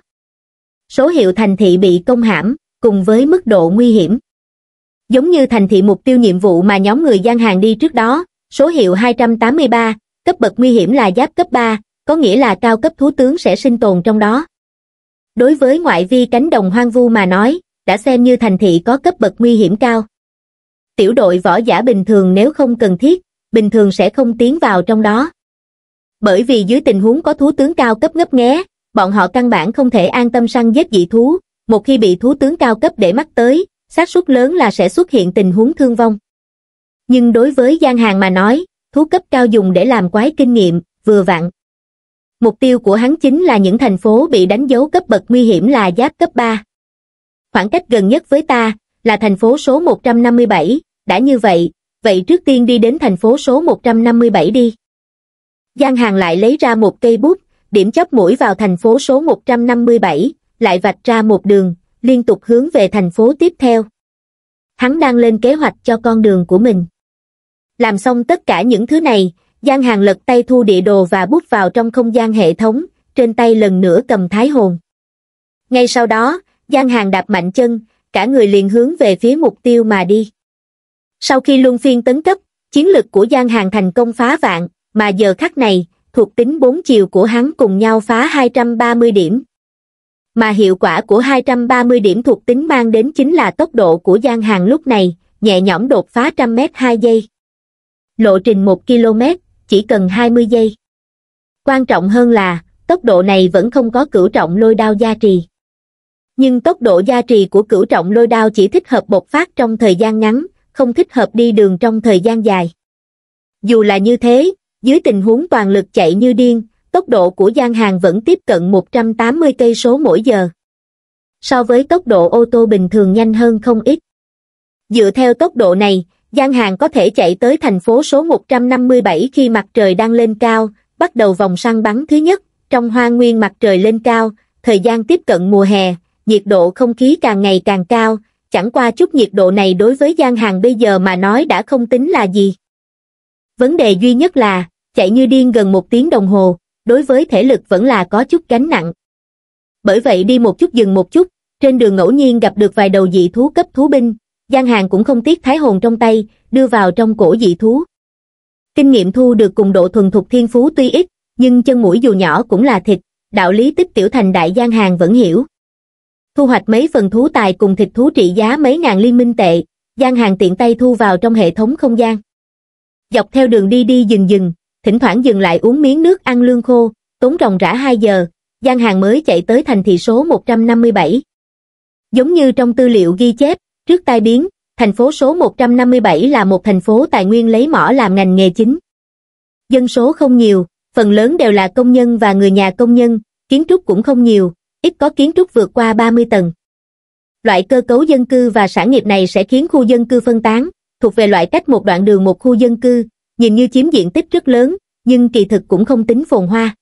Số hiệu thành thị bị công hãm, cùng với mức độ nguy hiểm. Giống như thành thị mục tiêu nhiệm vụ mà nhóm người gian hàng đi trước đó, số hiệu 283, cấp bậc nguy hiểm là giáp cấp 3, có nghĩa là cao cấp thú tướng sẽ sinh tồn trong đó. Đối với ngoại vi cánh đồng hoang vu mà nói, đã xem như thành thị có cấp bậc nguy hiểm cao. Tiểu đội võ giả bình thường nếu không cần thiết, bình thường sẽ không tiến vào trong đó. Bởi vì dưới tình huống có thú tướng cao cấp ngấp nghé, bọn họ căn bản không thể an tâm săn giết dị thú, một khi bị thú tướng cao cấp để mắt tới, xác suất lớn là sẽ xuất hiện tình huống thương vong. Nhưng đối với gian hàng mà nói, thú cấp cao dùng để làm quái kinh nghiệm, vừa vặn. Mục tiêu của hắn chính là những thành phố bị đánh dấu cấp bậc nguy hiểm là giáp cấp 3 khoảng cách gần nhất với ta là thành phố số 157, đã như vậy, vậy trước tiên đi đến thành phố số 157 đi. Giang Hàng lại lấy ra một cây bút, điểm chóp mũi vào thành phố số 157, lại vạch ra một đường, liên tục hướng về thành phố tiếp theo. Hắn đang lên kế hoạch cho con đường của mình. Làm xong tất cả những thứ này, Giang Hàng lật tay thu địa đồ và bút vào trong không gian hệ thống, trên tay lần nữa cầm thái hồn. Ngay sau đó, Giang Hàng đạp mạnh chân, cả người liền hướng về phía mục tiêu mà đi. Sau khi luân phiên tấn cấp, chiến lực của Giang Hàng thành công phá vạn, mà giờ khắc này, thuộc tính bốn chiều của hắn cùng nhau phá 230 điểm. Mà hiệu quả của 230 điểm thuộc tính mang đến chính là tốc độ của Giang Hàng lúc này, nhẹ nhõm đột phá trăm mét 2 giây. Lộ trình 1 km, chỉ cần 20 giây. Quan trọng hơn là, tốc độ này vẫn không có cửu trọng lôi đao gia trì nhưng tốc độ gia trì của cửu trọng lôi đao chỉ thích hợp bộc phát trong thời gian ngắn không thích hợp đi đường trong thời gian dài dù là như thế dưới tình huống toàn lực chạy như điên tốc độ của Giang Hàng vẫn tiếp cận 180 cây số mỗi giờ. So với tốc độ ô tô bình thường nhanh hơn không ít. Dựa theo tốc độ này, Giang Hàng có thể chạy tới thành phố số 157 khi mặt trời đang lên cao, bắt đầu vòng săn bắn thứ nhất, trong hoa nguyên mặt trời lên cao, thời gian tiếp cận mùa hè, nhiệt độ không khí càng ngày càng cao, chẳng qua chút nhiệt độ này đối với Giang Hàng bây giờ mà nói đã không tính là gì. Vấn đề duy nhất là, chạy như điên gần một tiếng đồng hồ, đối với thể lực vẫn là có chút gánh nặng. Bởi vậy đi một chút dừng một chút, trên đường ngẫu nhiên gặp được vài đầu dị thú cấp thú binh, Giang Hàng cũng không tiếc thái hồn trong tay, đưa vào trong cổ dị thú. Kinh nghiệm thu được cùng độ thuần thục thiên phú tuy ít, nhưng chân mũi dù nhỏ cũng là thịt, đạo lý tích tiểu thành đại Giang Hàng vẫn hiểu thu hoạch mấy phần thú tài cùng thịt thú trị giá mấy ngàn liên minh tệ, gian hàng tiện tay thu vào trong hệ thống không gian. Dọc theo đường đi đi dừng dừng, thỉnh thoảng dừng lại uống miếng nước ăn lương khô, tốn ròng rã 2 giờ, gian hàng mới chạy tới thành thị số 157. Giống như trong tư liệu ghi chép, trước tai biến, thành phố số 157 là một thành phố tài nguyên lấy mỏ làm ngành nghề chính. Dân số không nhiều, phần lớn đều là công nhân và người nhà công nhân, kiến trúc cũng không nhiều, ít có kiến trúc vượt qua 30 tầng. Loại cơ cấu dân cư và sản nghiệp này sẽ khiến khu dân cư phân tán, thuộc về loại cách một đoạn đường một khu dân cư, nhìn như chiếm diện tích rất lớn, nhưng kỳ thực cũng không tính phồn hoa.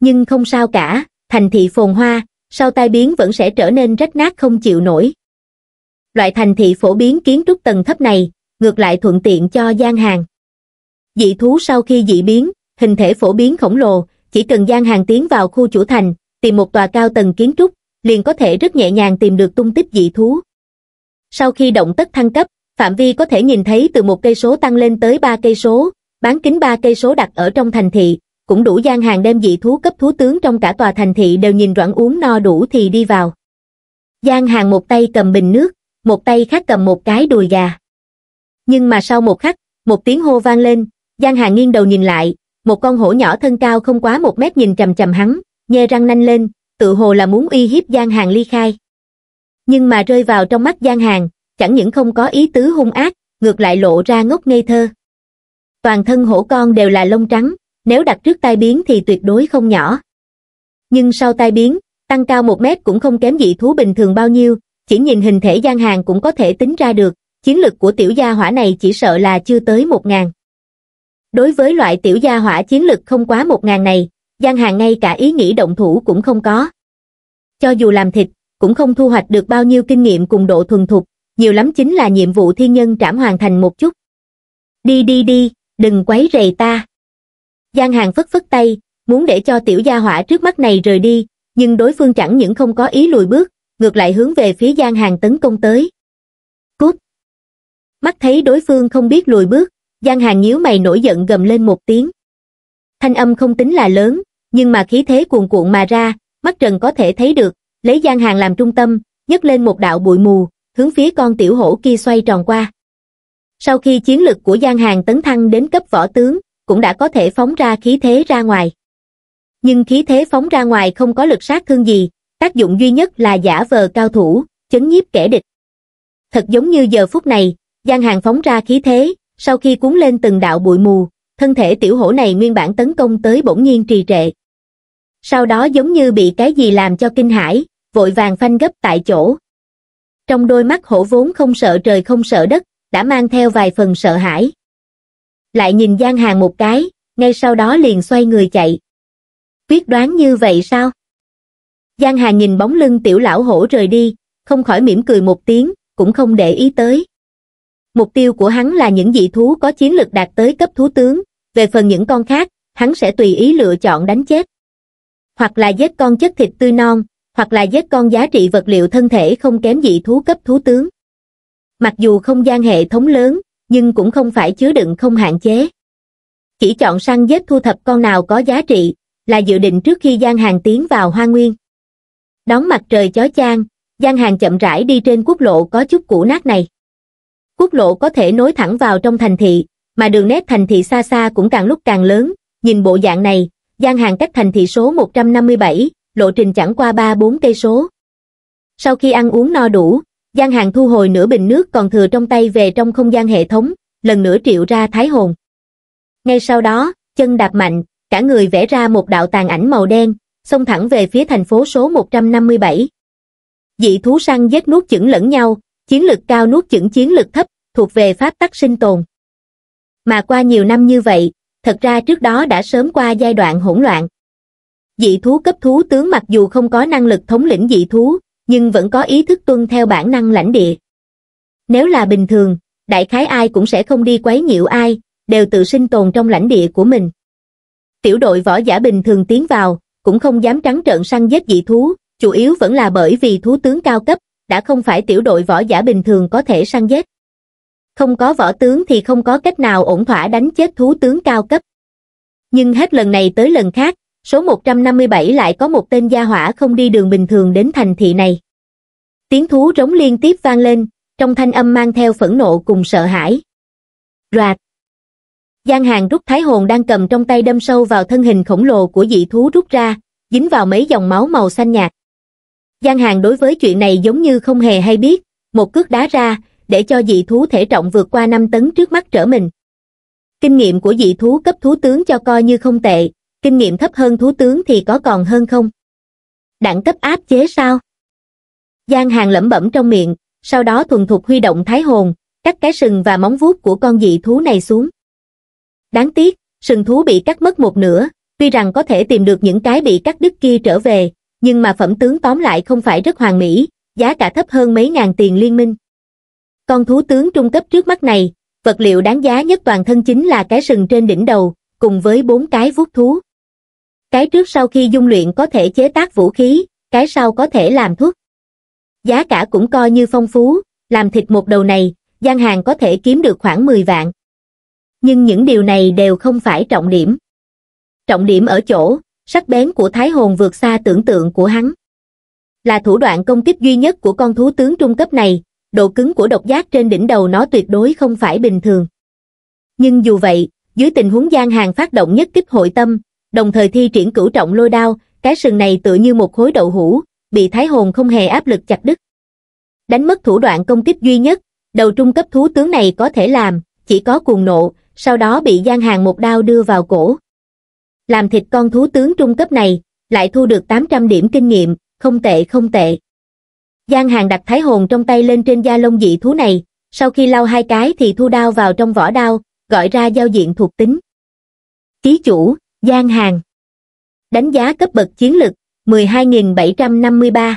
Nhưng không sao cả, thành thị phồn hoa, sau tai biến vẫn sẽ trở nên rách nát không chịu nổi. Loại thành thị phổ biến kiến trúc tầng thấp này, ngược lại thuận tiện cho gian hàng. Dị thú sau khi dị biến, hình thể phổ biến khổng lồ, chỉ cần gian hàng tiến vào khu chủ thành, tìm một tòa cao tầng kiến trúc, liền có thể rất nhẹ nhàng tìm được tung tích dị thú. Sau khi động tất thăng cấp, phạm vi có thể nhìn thấy từ một cây số tăng lên tới ba cây số, bán kính ba cây số đặt ở trong thành thị, cũng đủ gian hàng đem dị thú cấp thú tướng trong cả tòa thành thị đều nhìn rõn uống no đủ thì đi vào. Gian hàng một tay cầm bình nước, một tay khác cầm một cái đùi gà. Nhưng mà sau một khắc, một tiếng hô vang lên, gian hàng nghiêng đầu nhìn lại, một con hổ nhỏ thân cao không quá một mét nhìn chầm chầm hắn, nghe răng nanh lên, tự hồ là muốn uy hiếp Giang Hàng ly khai. Nhưng mà rơi vào trong mắt Giang Hàng, chẳng những không có ý tứ hung ác, ngược lại lộ ra ngốc ngây thơ. Toàn thân hổ con đều là lông trắng, nếu đặt trước tai biến thì tuyệt đối không nhỏ. Nhưng sau tai biến, tăng cao một mét cũng không kém dị thú bình thường bao nhiêu, chỉ nhìn hình thể Giang Hàng cũng có thể tính ra được, chiến lực của tiểu gia hỏa này chỉ sợ là chưa tới một ngàn. Đối với loại tiểu gia hỏa chiến lực không quá một ngàn này, Gian Hàng ngay cả ý nghĩ động thủ cũng không có. Cho dù làm thịt, cũng không thu hoạch được bao nhiêu kinh nghiệm cùng độ thuần thục, nhiều lắm chính là nhiệm vụ thiên nhân trảm hoàn thành một chút. Đi đi đi, đừng quấy rầy ta. Giang Hàng phất phất tay, muốn để cho tiểu gia hỏa trước mắt này rời đi, nhưng đối phương chẳng những không có ý lùi bước, ngược lại hướng về phía Giang Hàng tấn công tới. Cút! Mắt thấy đối phương không biết lùi bước, Giang Hàng nhíu mày nổi giận gầm lên một tiếng. Thanh âm không tính là lớn, nhưng mà khí thế cuồn cuộn mà ra, mắt Trần có thể thấy được, lấy gian hàng làm trung tâm, nhấc lên một đạo bụi mù, hướng phía con tiểu hổ kia xoay tròn qua. Sau khi chiến lực của gian hàng tấn thăng đến cấp võ tướng, cũng đã có thể phóng ra khí thế ra ngoài. Nhưng khí thế phóng ra ngoài không có lực sát thương gì, tác dụng duy nhất là giả vờ cao thủ, chấn nhiếp kẻ địch. Thật giống như giờ phút này, gian hàng phóng ra khí thế, sau khi cuốn lên từng đạo bụi mù, thân thể tiểu hổ này nguyên bản tấn công tới bỗng nhiên trì trệ. Sau đó giống như bị cái gì làm cho kinh hãi, vội vàng phanh gấp tại chỗ. Trong đôi mắt hổ vốn không sợ trời không sợ đất, đã mang theo vài phần sợ hãi. Lại nhìn Giang Hàng một cái, ngay sau đó liền xoay người chạy. Quyết đoán như vậy sao? Giang Hà nhìn bóng lưng tiểu lão hổ rời đi, không khỏi mỉm cười một tiếng, cũng không để ý tới. Mục tiêu của hắn là những dị thú có chiến lực đạt tới cấp thú tướng, về phần những con khác, hắn sẽ tùy ý lựa chọn đánh chết. Hoặc là giết con chất thịt tươi non, hoặc là giết con giá trị vật liệu thân thể không kém dị thú cấp thú tướng. Mặc dù không gian hệ thống lớn, nhưng cũng không phải chứa đựng không hạn chế. Chỉ chọn săn giết thu thập con nào có giá trị, là dự định trước khi gian hàng tiến vào hoa nguyên. Đón mặt trời chói chang, gian hàng chậm rãi đi trên quốc lộ có chút cũ nát này. Quốc lộ có thể nối thẳng vào trong thành thị, mà đường nét thành thị xa xa cũng càng lúc càng lớn, nhìn bộ dạng này, gian hàng cách thành thị số 157, lộ trình chẳng qua 3-4 cây số. Sau khi ăn uống no đủ, gian hàng thu hồi nửa bình nước còn thừa trong tay về trong không gian hệ thống, lần nữa triệu ra thái hồn. Ngay sau đó, chân đạp mạnh, cả người vẽ ra một đạo tàn ảnh màu đen, xông thẳng về phía thành phố số 157. Dị thú săn giết nuốt chửng lẫn nhau, chiến lực cao nuốt chửng chiến lực thấp, thuộc về pháp tắc sinh tồn mà qua nhiều năm như vậy thật ra trước đó đã sớm qua giai đoạn hỗn loạn dị thú cấp thú tướng mặc dù không có năng lực thống lĩnh dị thú nhưng vẫn có ý thức tuân theo bản năng lãnh địa nếu là bình thường đại khái ai cũng sẽ không đi quấy nhiễu ai đều tự sinh tồn trong lãnh địa của mình tiểu đội võ giả bình thường tiến vào cũng không dám trắng trợn săn giết dị thú chủ yếu vẫn là bởi vì thú tướng cao cấp đã không phải tiểu đội võ giả bình thường có thể săn giết không có võ tướng thì không có cách nào ổn thỏa đánh chết thú tướng cao cấp. Nhưng hết lần này tới lần khác, số 157 lại có một tên gia hỏa không đi đường bình thường đến thành thị này. Tiếng thú rống liên tiếp vang lên, trong thanh âm mang theo phẫn nộ cùng sợ hãi. Rạt! gian hàng rút thái hồn đang cầm trong tay đâm sâu vào thân hình khổng lồ của dị thú rút ra, dính vào mấy dòng máu màu xanh nhạt. gian hàng đối với chuyện này giống như không hề hay biết, một cước đá ra, để cho dị thú thể trọng vượt qua 5 tấn trước mắt trở mình. Kinh nghiệm của dị thú cấp thú tướng cho coi như không tệ, kinh nghiệm thấp hơn thú tướng thì có còn hơn không? Đẳng cấp áp chế sao? Giang Hàng lẩm bẩm trong miệng, sau đó thuần thục huy động thái hồn, cắt cái sừng và móng vuốt của con dị thú này xuống. Đáng tiếc, sừng thú bị cắt mất một nửa, tuy rằng có thể tìm được những cái bị cắt đứt kia trở về, nhưng mà phẩm tướng tóm lại không phải rất hoàn mỹ, giá cả thấp hơn mấy ngàn tiền liên minh. Con thú tướng trung cấp trước mắt này, vật liệu đáng giá nhất toàn thân chính là cái sừng trên đỉnh đầu, cùng với bốn cái vuốt thú. Cái trước sau khi dung luyện có thể chế tác vũ khí, cái sau có thể làm thuốc. Giá cả cũng coi như phong phú, làm thịt một đầu này, gian hàng có thể kiếm được khoảng 10 vạn. Nhưng những điều này đều không phải trọng điểm. Trọng điểm ở chỗ, sắc bén của Thái Hồn vượt xa tưởng tượng của hắn. Là thủ đoạn công kích duy nhất của con thú tướng trung cấp này, độ cứng của độc giác trên đỉnh đầu nó tuyệt đối không phải bình thường. Nhưng dù vậy, dưới tình huống gian Hàng phát động nhất kích hội tâm, đồng thời thi triển cửu trọng lôi đao, cái sừng này tựa như một khối đậu hũ, bị Thái Hồn không hề áp lực chặt đứt. Đánh mất thủ đoạn công kích duy nhất, đầu trung cấp thú tướng này có thể làm, chỉ có cuồng nộ, sau đó bị gian Hàng một đao đưa vào cổ. Làm thịt con thú tướng trung cấp này, lại thu được 800 điểm kinh nghiệm, không tệ không tệ giang hàng đặt thái hồn trong tay lên trên da lông dị thú này sau khi lau hai cái thì thu đao vào trong vỏ đao gọi ra giao diện thuộc tính ký chủ giang hàng đánh giá cấp bậc chiến lực 12.753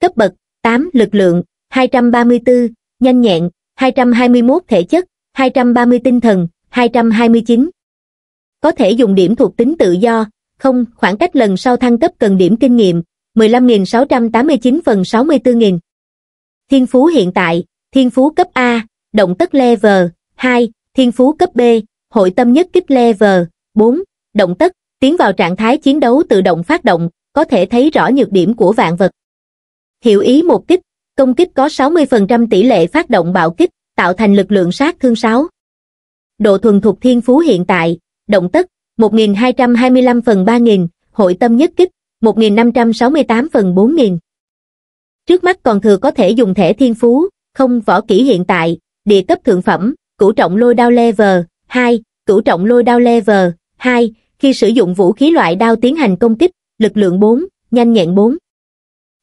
cấp bậc 8 lực lượng 234 nhanh nhẹn 221 thể chất 230 tinh thần 229 có thể dùng điểm thuộc tính tự do không khoảng cách lần sau thăng cấp cần điểm kinh nghiệm 15.689 phần 64.000. Thiên phú hiện tại, thiên phú cấp A, động tất level 2, thiên phú cấp B, hội tâm nhất kích level 4, động tất, tiến vào trạng thái chiến đấu tự động phát động, có thể thấy rõ nhược điểm của vạn vật. Hiệu ý một kích, công kích có 60% tỷ lệ phát động bạo kích, tạo thành lực lượng sát thương 6. Độ thuần thuộc thiên phú hiện tại, động tất, 1225 phần 3000, hội tâm nhất kích, 1568 phần 4000. Trước mắt còn thừa có thể dùng thẻ thiên phú, không võ kỹ hiện tại, địa cấp thượng phẩm, cửu trọng lôi đao level 2, cửu trọng lôi đao level 2, khi sử dụng vũ khí loại đao tiến hành công kích, lực lượng 4, nhanh nhẹn 4.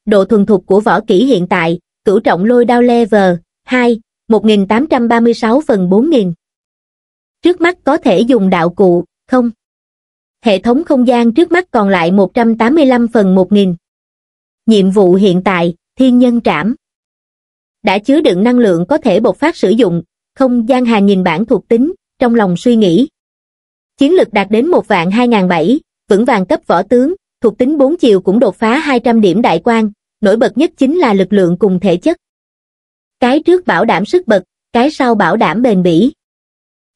Độ thuần thục của võ kỹ hiện tại, cửu trọng lôi đao level 2, 1836 phần 4000. Trước mắt có thể dùng đạo cụ, không? hệ thống không gian trước mắt còn lại 185 phần 1000. Nhiệm vụ hiện tại, thiên nhân trảm. Đã chứa đựng năng lượng có thể bộc phát sử dụng, không gian hà nhìn bản thuộc tính, trong lòng suy nghĩ. Chiến lực đạt đến 1 vạn 2007, vững vàng cấp võ tướng, thuộc tính 4 chiều cũng đột phá 200 điểm đại quan, nổi bật nhất chính là lực lượng cùng thể chất. Cái trước bảo đảm sức bật, cái sau bảo đảm bền bỉ.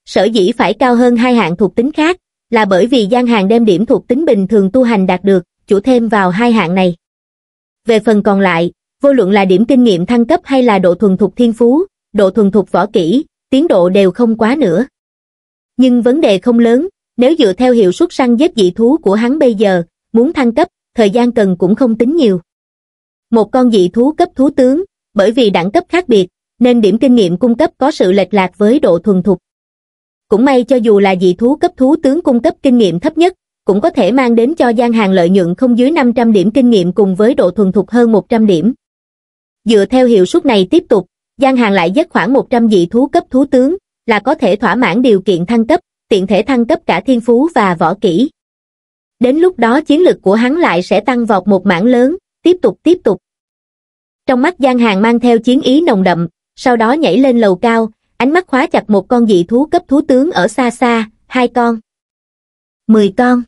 Sở dĩ phải cao hơn hai hạng thuộc tính khác, là bởi vì gian hàng đem điểm thuộc tính bình thường tu hành đạt được, chủ thêm vào hai hạng này. Về phần còn lại, vô luận là điểm kinh nghiệm thăng cấp hay là độ thuần thục thiên phú, độ thuần thục võ kỹ, tiến độ đều không quá nữa. Nhưng vấn đề không lớn, nếu dựa theo hiệu suất săn giết dị thú của hắn bây giờ, muốn thăng cấp, thời gian cần cũng không tính nhiều. Một con dị thú cấp thú tướng, bởi vì đẳng cấp khác biệt, nên điểm kinh nghiệm cung cấp có sự lệch lạc với độ thuần thục. Cũng may cho dù là dị thú cấp thú tướng cung cấp kinh nghiệm thấp nhất, cũng có thể mang đến cho gian hàng lợi nhuận không dưới 500 điểm kinh nghiệm cùng với độ thuần thục hơn 100 điểm. Dựa theo hiệu suất này tiếp tục, gian hàng lại dứt khoảng 100 dị thú cấp thú tướng, là có thể thỏa mãn điều kiện thăng cấp, tiện thể thăng cấp cả thiên phú và võ kỹ. Đến lúc đó chiến lực của hắn lại sẽ tăng vọt một mảng lớn, tiếp tục tiếp tục. Trong mắt gian hàng mang theo chiến ý nồng đậm, sau đó nhảy lên lầu cao, ánh mắt khóa chặt một con dị thú cấp thú tướng ở xa xa, hai con, mười con,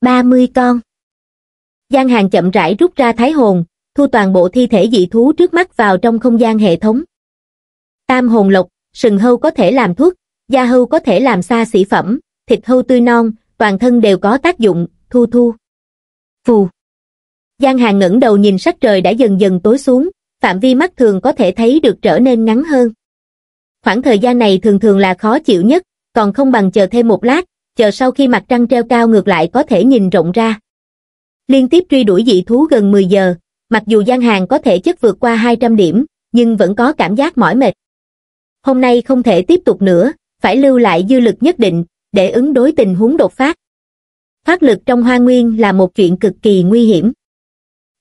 ba mươi con. Giang Hàng chậm rãi rút ra thái hồn, thu toàn bộ thi thể dị thú trước mắt vào trong không gian hệ thống. Tam hồn lộc, sừng hâu có thể làm thuốc, da hâu có thể làm xa xỉ phẩm, thịt hâu tươi non, toàn thân đều có tác dụng, thu thu. Phù. Giang Hàng ngẩng đầu nhìn sắc trời đã dần dần tối xuống, phạm vi mắt thường có thể thấy được trở nên ngắn hơn khoảng thời gian này thường thường là khó chịu nhất, còn không bằng chờ thêm một lát, chờ sau khi mặt trăng treo cao ngược lại có thể nhìn rộng ra. Liên tiếp truy đuổi dị thú gần 10 giờ, mặc dù gian hàng có thể chất vượt qua 200 điểm, nhưng vẫn có cảm giác mỏi mệt. Hôm nay không thể tiếp tục nữa, phải lưu lại dư lực nhất định, để ứng đối tình huống đột phát. Thoát lực trong hoa nguyên là một chuyện cực kỳ nguy hiểm.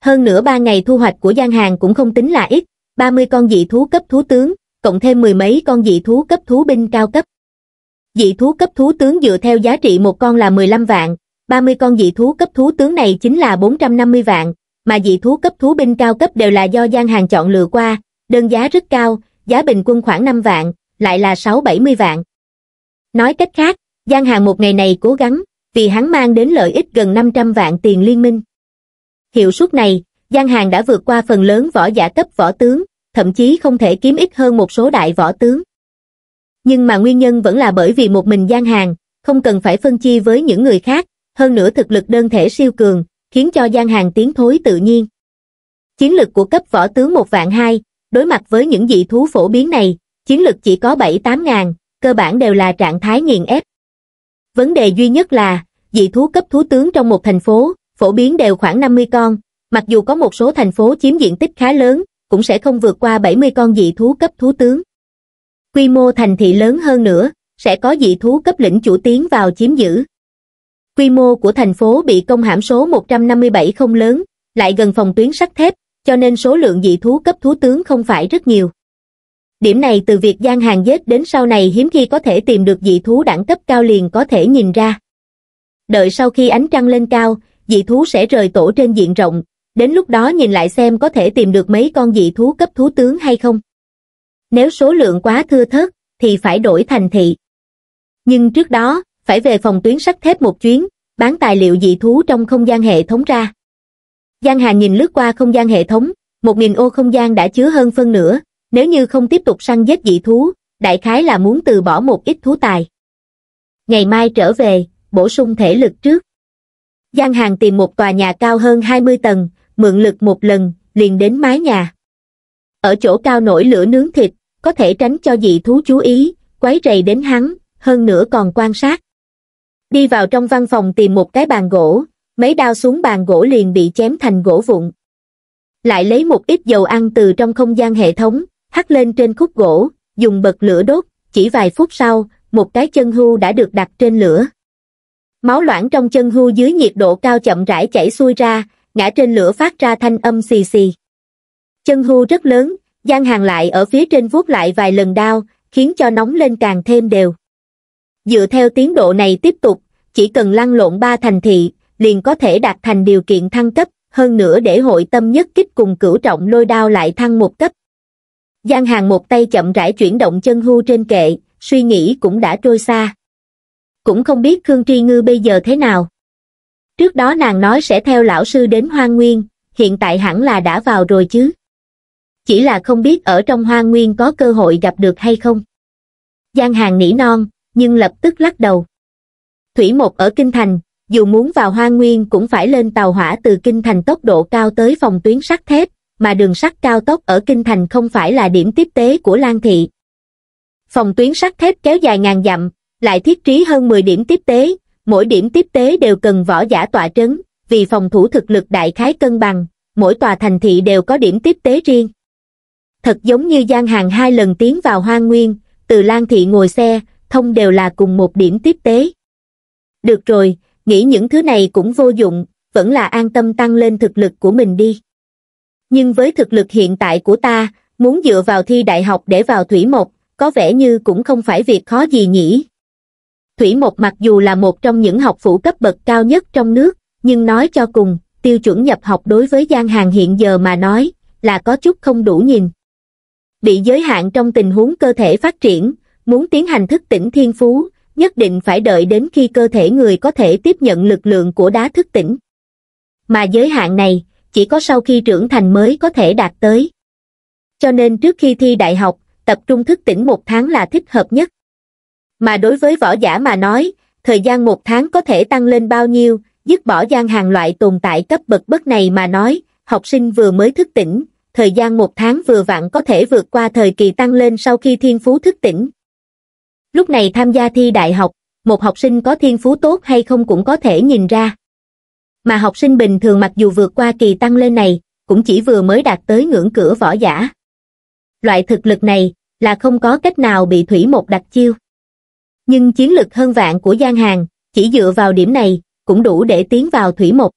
Hơn nữa ba ngày thu hoạch của gian hàng cũng không tính là ít, 30 con dị thú cấp thú tướng, cộng thêm mười mấy con dị thú cấp thú binh cao cấp. Dị thú cấp thú tướng dựa theo giá trị một con là 15 vạn, 30 con dị thú cấp thú tướng này chính là 450 vạn, mà dị thú cấp thú binh cao cấp đều là do gian hàng chọn lựa qua, đơn giá rất cao, giá bình quân khoảng 5 vạn, lại là 6-70 vạn. Nói cách khác, gian hàng một ngày này cố gắng, vì hắn mang đến lợi ích gần 500 vạn tiền liên minh. Hiệu suất này, gian hàng đã vượt qua phần lớn võ giả cấp võ tướng, thậm chí không thể kiếm ít hơn một số đại võ tướng. Nhưng mà nguyên nhân vẫn là bởi vì một mình Giang Hàng, không cần phải phân chia với những người khác, hơn nữa thực lực đơn thể siêu cường, khiến cho Giang Hàng tiến thối tự nhiên. Chiến lực của cấp võ tướng một vạn hai, đối mặt với những dị thú phổ biến này, chiến lực chỉ có 7-8 ngàn, cơ bản đều là trạng thái nghiền ép. Vấn đề duy nhất là, dị thú cấp thú tướng trong một thành phố, phổ biến đều khoảng 50 con, mặc dù có một số thành phố chiếm diện tích khá lớn, cũng sẽ không vượt qua 70 con dị thú cấp thú tướng. Quy mô thành thị lớn hơn nữa, sẽ có dị thú cấp lĩnh chủ tiến vào chiếm giữ. Quy mô của thành phố bị công hãm số 157 không lớn, lại gần phòng tuyến sắt thép, cho nên số lượng dị thú cấp thú tướng không phải rất nhiều. Điểm này từ việc gian hàng dết đến sau này hiếm khi có thể tìm được dị thú đẳng cấp cao liền có thể nhìn ra. Đợi sau khi ánh trăng lên cao, dị thú sẽ rời tổ trên diện rộng, đến lúc đó nhìn lại xem có thể tìm được mấy con dị thú cấp thú tướng hay không. Nếu số lượng quá thưa thớt, thì phải đổi thành thị. Nhưng trước đó, phải về phòng tuyến sắt thép một chuyến, bán tài liệu dị thú trong không gian hệ thống ra. Giang Hà nhìn lướt qua không gian hệ thống, một nghìn ô không gian đã chứa hơn phân nửa, nếu như không tiếp tục săn giết dị thú, đại khái là muốn từ bỏ một ít thú tài. Ngày mai trở về, bổ sung thể lực trước. Giang Hàng tìm một tòa nhà cao hơn 20 tầng, mượn lực một lần, liền đến mái nhà. Ở chỗ cao nổi lửa nướng thịt, có thể tránh cho dị thú chú ý, quấy rầy đến hắn, hơn nữa còn quan sát. Đi vào trong văn phòng tìm một cái bàn gỗ, mấy đao xuống bàn gỗ liền bị chém thành gỗ vụn. Lại lấy một ít dầu ăn từ trong không gian hệ thống, hắt lên trên khúc gỗ, dùng bật lửa đốt, chỉ vài phút sau, một cái chân hưu đã được đặt trên lửa. Máu loãng trong chân hưu dưới nhiệt độ cao chậm rãi chảy xuôi ra, ngã trên lửa phát ra thanh âm xì xì. Chân hưu rất lớn, gian Hàng lại ở phía trên vuốt lại vài lần đao, khiến cho nóng lên càng thêm đều. Dựa theo tiến độ này tiếp tục, chỉ cần lăn lộn ba thành thị, liền có thể đạt thành điều kiện thăng cấp, hơn nữa để hội tâm nhất kích cùng cửu trọng lôi đao lại thăng một cấp. gian Hàng một tay chậm rãi chuyển động chân hưu trên kệ, suy nghĩ cũng đã trôi xa. Cũng không biết Khương Tri Ngư bây giờ thế nào. Trước đó nàng nói sẽ theo lão sư đến hoang nguyên, hiện tại hẳn là đã vào rồi chứ. Chỉ là không biết ở trong hoang nguyên có cơ hội gặp được hay không. Giang Hàng nỉ non, nhưng lập tức lắc đầu. Thủy một ở Kinh Thành, dù muốn vào hoang nguyên cũng phải lên tàu hỏa từ Kinh Thành tốc độ cao tới phòng tuyến sắt thép, mà đường sắt cao tốc ở Kinh Thành không phải là điểm tiếp tế của Lan Thị. Phòng tuyến sắt thép kéo dài ngàn dặm, lại thiết trí hơn 10 điểm tiếp tế, mỗi điểm tiếp tế đều cần võ giả tọa trấn, vì phòng thủ thực lực đại khái cân bằng, mỗi tòa thành thị đều có điểm tiếp tế riêng. Thật giống như gian hàng hai lần tiến vào hoang nguyên, từ Lan Thị ngồi xe, thông đều là cùng một điểm tiếp tế. Được rồi, nghĩ những thứ này cũng vô dụng, vẫn là an tâm tăng lên thực lực của mình đi. Nhưng với thực lực hiện tại của ta, muốn dựa vào thi đại học để vào thủy mộc, có vẻ như cũng không phải việc khó gì nhỉ. Thủy Một mặc dù là một trong những học phủ cấp bậc cao nhất trong nước, nhưng nói cho cùng, tiêu chuẩn nhập học đối với gian hàng hiện giờ mà nói, là có chút không đủ nhìn. Bị giới hạn trong tình huống cơ thể phát triển, muốn tiến hành thức tỉnh thiên phú, nhất định phải đợi đến khi cơ thể người có thể tiếp nhận lực lượng của đá thức tỉnh. Mà giới hạn này, chỉ có sau khi trưởng thành mới có thể đạt tới. Cho nên trước khi thi đại học, tập trung thức tỉnh một tháng là thích hợp nhất mà đối với võ giả mà nói thời gian một tháng có thể tăng lên bao nhiêu dứt bỏ gian hàng loại tồn tại cấp bậc bất này mà nói học sinh vừa mới thức tỉnh thời gian một tháng vừa vặn có thể vượt qua thời kỳ tăng lên sau khi thiên phú thức tỉnh lúc này tham gia thi đại học một học sinh có thiên phú tốt hay không cũng có thể nhìn ra mà học sinh bình thường mặc dù vượt qua kỳ tăng lên này cũng chỉ vừa mới đạt tới ngưỡng cửa võ giả loại thực lực này là không có cách nào bị thủy một đặc chiêu nhưng chiến lực hơn vạn của Giang Hàng, chỉ dựa vào điểm này, cũng đủ để tiến vào thủy một.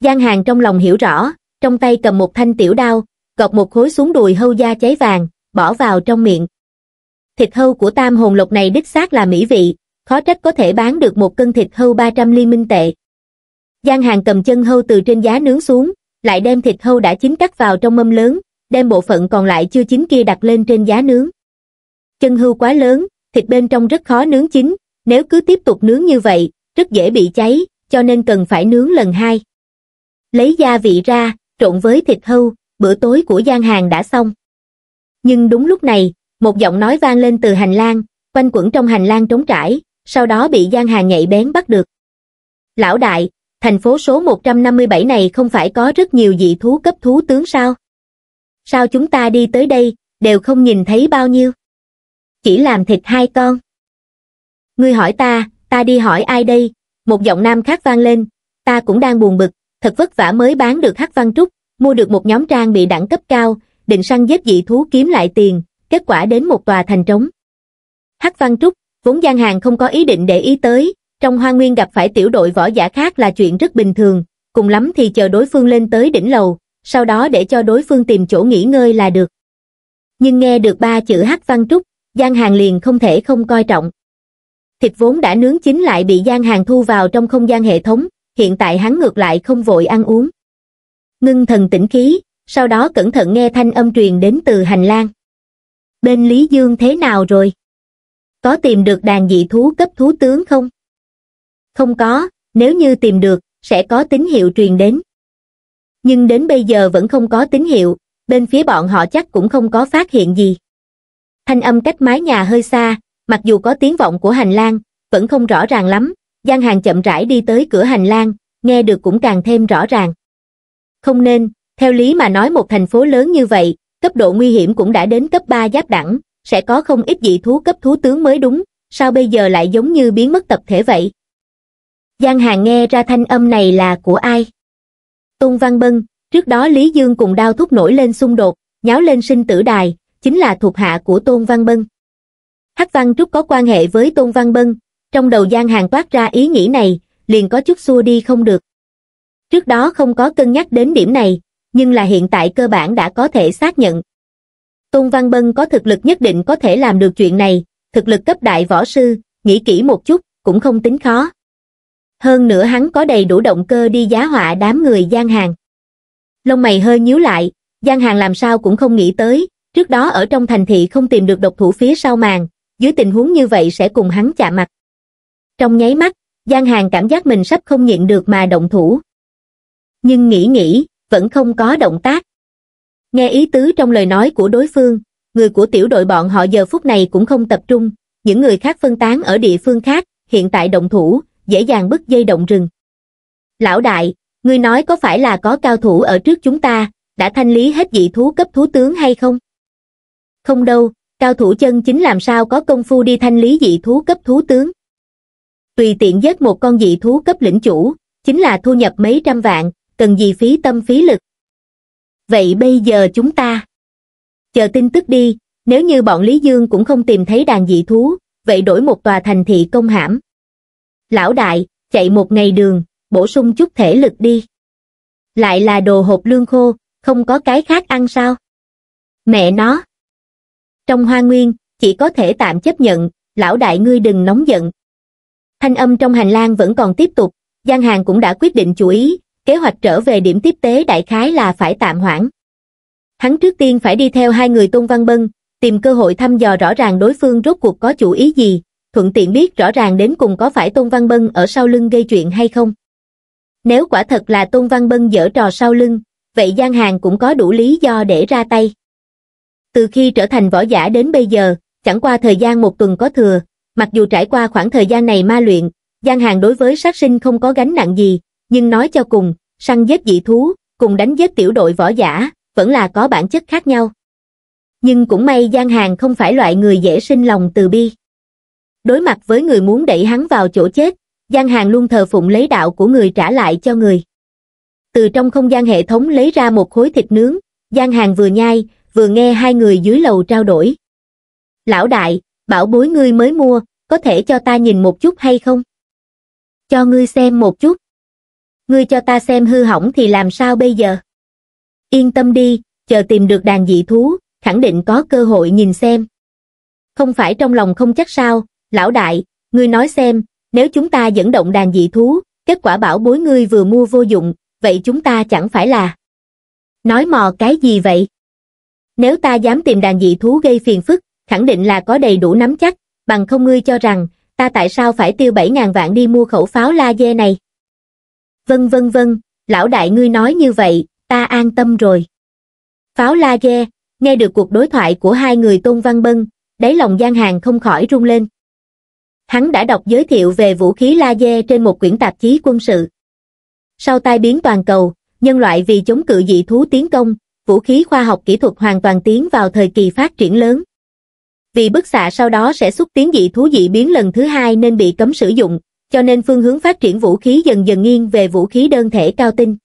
Giang Hàng trong lòng hiểu rõ, trong tay cầm một thanh tiểu đao, gọt một khối xuống đùi hâu da cháy vàng, bỏ vào trong miệng. Thịt hâu của tam hồn lộc này đích xác là mỹ vị, khó trách có thể bán được một cân thịt hâu 300 ly minh tệ. Giang Hàng cầm chân hâu từ trên giá nướng xuống, lại đem thịt hâu đã chín cắt vào trong mâm lớn, đem bộ phận còn lại chưa chín kia đặt lên trên giá nướng. Chân hâu quá lớn, thịt bên trong rất khó nướng chín, nếu cứ tiếp tục nướng như vậy, rất dễ bị cháy, cho nên cần phải nướng lần hai. Lấy gia vị ra, trộn với thịt hâu, bữa tối của gian hàng đã xong. Nhưng đúng lúc này, một giọng nói vang lên từ hành lang, quanh quẩn trong hành lang trống trải, sau đó bị gian hàng nhạy bén bắt được. Lão đại, thành phố số 157 này không phải có rất nhiều dị thú cấp thú tướng sao? Sao chúng ta đi tới đây, đều không nhìn thấy bao nhiêu? chỉ làm thịt hai con. Ngươi hỏi ta, ta đi hỏi ai đây? Một giọng nam khác vang lên, ta cũng đang buồn bực, thật vất vả mới bán được hắc văn trúc, mua được một nhóm trang bị đẳng cấp cao, định săn giết dị thú kiếm lại tiền, kết quả đến một tòa thành trống. Hắc văn trúc, vốn gian hàng không có ý định để ý tới, trong hoa nguyên gặp phải tiểu đội võ giả khác là chuyện rất bình thường, cùng lắm thì chờ đối phương lên tới đỉnh lầu, sau đó để cho đối phương tìm chỗ nghỉ ngơi là được. Nhưng nghe được ba chữ hắc văn trúc, Giang Hàng liền không thể không coi trọng. Thịt vốn đã nướng chín lại bị Giang Hàng thu vào trong không gian hệ thống, hiện tại hắn ngược lại không vội ăn uống. Ngưng thần tĩnh khí, sau đó cẩn thận nghe thanh âm truyền đến từ hành lang. Bên Lý Dương thế nào rồi? Có tìm được đàn dị thú cấp thú tướng không? Không có, nếu như tìm được, sẽ có tín hiệu truyền đến. Nhưng đến bây giờ vẫn không có tín hiệu, bên phía bọn họ chắc cũng không có phát hiện gì thanh âm cách mái nhà hơi xa mặc dù có tiếng vọng của hành lang vẫn không rõ ràng lắm giang hàng chậm rãi đi tới cửa hành lang nghe được cũng càng thêm rõ ràng không nên theo lý mà nói một thành phố lớn như vậy cấp độ nguy hiểm cũng đã đến cấp ba giáp đẳng sẽ có không ít dị thú cấp thú tướng mới đúng sao bây giờ lại giống như biến mất tập thể vậy giang hàng nghe ra thanh âm này là của ai tôn văn bân trước đó lý dương cùng đao thúc nổi lên xung đột nháo lên sinh tử đài chính là thuộc hạ của Tôn Văn Bân. Hắc Văn Trúc có quan hệ với Tôn Văn Bân, trong đầu Giang Hàng toát ra ý nghĩ này, liền có chút xua đi không được. Trước đó không có cân nhắc đến điểm này, nhưng là hiện tại cơ bản đã có thể xác nhận. Tôn Văn Bân có thực lực nhất định có thể làm được chuyện này, thực lực cấp đại võ sư, nghĩ kỹ một chút, cũng không tính khó. Hơn nữa hắn có đầy đủ động cơ đi giá họa đám người Giang Hàng. Lông mày hơi nhíu lại, Giang Hàng làm sao cũng không nghĩ tới, Trước đó ở trong thành thị không tìm được độc thủ phía sau màn, dưới tình huống như vậy sẽ cùng hắn chạm mặt. Trong nháy mắt, Giang Hàng cảm giác mình sắp không nhịn được mà động thủ. Nhưng nghĩ nghĩ, vẫn không có động tác. Nghe ý tứ trong lời nói của đối phương, người của tiểu đội bọn họ giờ phút này cũng không tập trung, những người khác phân tán ở địa phương khác, hiện tại động thủ, dễ dàng bứt dây động rừng. Lão đại, ngươi nói có phải là có cao thủ ở trước chúng ta, đã thanh lý hết dị thú cấp thú tướng hay không? Không đâu, cao thủ chân chính làm sao có công phu đi thanh lý dị thú cấp thú tướng. Tùy tiện giết một con dị thú cấp lĩnh chủ, chính là thu nhập mấy trăm vạn, cần gì phí tâm phí lực. Vậy bây giờ chúng ta chờ tin tức đi, nếu như bọn Lý Dương cũng không tìm thấy đàn dị thú, vậy đổi một tòa thành thị công hãm. Lão đại, chạy một ngày đường, bổ sung chút thể lực đi. Lại là đồ hộp lương khô, không có cái khác ăn sao? Mẹ nó, trong hoa nguyên chỉ có thể tạm chấp nhận lão đại ngươi đừng nóng giận thanh âm trong hành lang vẫn còn tiếp tục giang hàng cũng đã quyết định chú ý kế hoạch trở về điểm tiếp tế đại khái là phải tạm hoãn hắn trước tiên phải đi theo hai người tôn văn bân tìm cơ hội thăm dò rõ ràng đối phương rốt cuộc có chủ ý gì thuận tiện biết rõ ràng đến cùng có phải tôn văn bân ở sau lưng gây chuyện hay không nếu quả thật là tôn văn bân dở trò sau lưng vậy giang hàng cũng có đủ lý do để ra tay từ khi trở thành võ giả đến bây giờ, chẳng qua thời gian một tuần có thừa, mặc dù trải qua khoảng thời gian này ma luyện, Giang Hàng đối với sát sinh không có gánh nặng gì, nhưng nói cho cùng, săn giết dị thú, cùng đánh giết tiểu đội võ giả, vẫn là có bản chất khác nhau. Nhưng cũng may Giang Hàng không phải loại người dễ sinh lòng từ bi. Đối mặt với người muốn đẩy hắn vào chỗ chết, Giang Hàng luôn thờ phụng lấy đạo của người trả lại cho người. Từ trong không gian hệ thống lấy ra một khối thịt nướng, Giang Hàng vừa nhai, vừa nghe hai người dưới lầu trao đổi. Lão đại, bảo bối ngươi mới mua, có thể cho ta nhìn một chút hay không? Cho ngươi xem một chút. Ngươi cho ta xem hư hỏng thì làm sao bây giờ? Yên tâm đi, chờ tìm được đàn dị thú, khẳng định có cơ hội nhìn xem. Không phải trong lòng không chắc sao, lão đại, ngươi nói xem, nếu chúng ta dẫn động đàn dị thú, kết quả bảo bối ngươi vừa mua vô dụng, vậy chúng ta chẳng phải là... Nói mò cái gì vậy? Nếu ta dám tìm đàn dị thú gây phiền phức, khẳng định là có đầy đủ nắm chắc, bằng không ngươi cho rằng, ta tại sao phải tiêu 7.000 vạn đi mua khẩu pháo laser này? Vân vân vân, lão đại ngươi nói như vậy, ta an tâm rồi. Pháo laser, nghe được cuộc đối thoại của hai người Tôn Văn Bân, đáy lòng gian Hàng không khỏi rung lên. Hắn đã đọc giới thiệu về vũ khí laser trên một quyển tạp chí quân sự. Sau tai biến toàn cầu, nhân loại vì chống cự dị thú tiến công, vũ khí khoa học kỹ thuật hoàn toàn tiến vào thời kỳ phát triển lớn. Vì bức xạ sau đó sẽ xuất tiến dị thú dị biến lần thứ hai nên bị cấm sử dụng, cho nên phương hướng phát triển vũ khí dần dần nghiêng về vũ khí đơn thể cao tinh.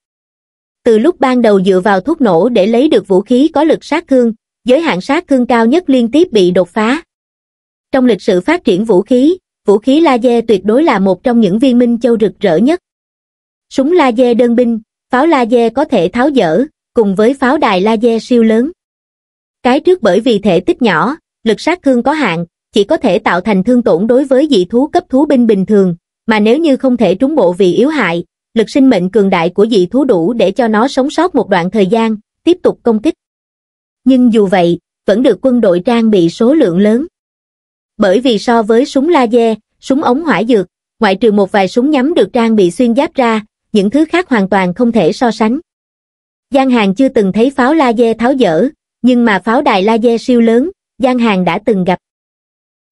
Từ lúc ban đầu dựa vào thuốc nổ để lấy được vũ khí có lực sát thương, giới hạn sát thương cao nhất liên tiếp bị đột phá. Trong lịch sử phát triển vũ khí, vũ khí laser tuyệt đối là một trong những viên minh châu rực rỡ nhất. Súng laser đơn binh, pháo laser có thể tháo dỡ, cùng với pháo đài laser siêu lớn. Cái trước bởi vì thể tích nhỏ, lực sát thương có hạn, chỉ có thể tạo thành thương tổn đối với dị thú cấp thú binh bình thường, mà nếu như không thể trúng bộ vì yếu hại, lực sinh mệnh cường đại của dị thú đủ để cho nó sống sót một đoạn thời gian, tiếp tục công kích. Nhưng dù vậy, vẫn được quân đội trang bị số lượng lớn. Bởi vì so với súng laser, súng ống hỏa dược, ngoại trừ một vài súng nhắm được trang bị xuyên giáp ra, những thứ khác hoàn toàn không thể so sánh. Giang Hàng chưa từng thấy pháo laser tháo dỡ, nhưng mà pháo đài laser siêu lớn, Giang Hàng đã từng gặp.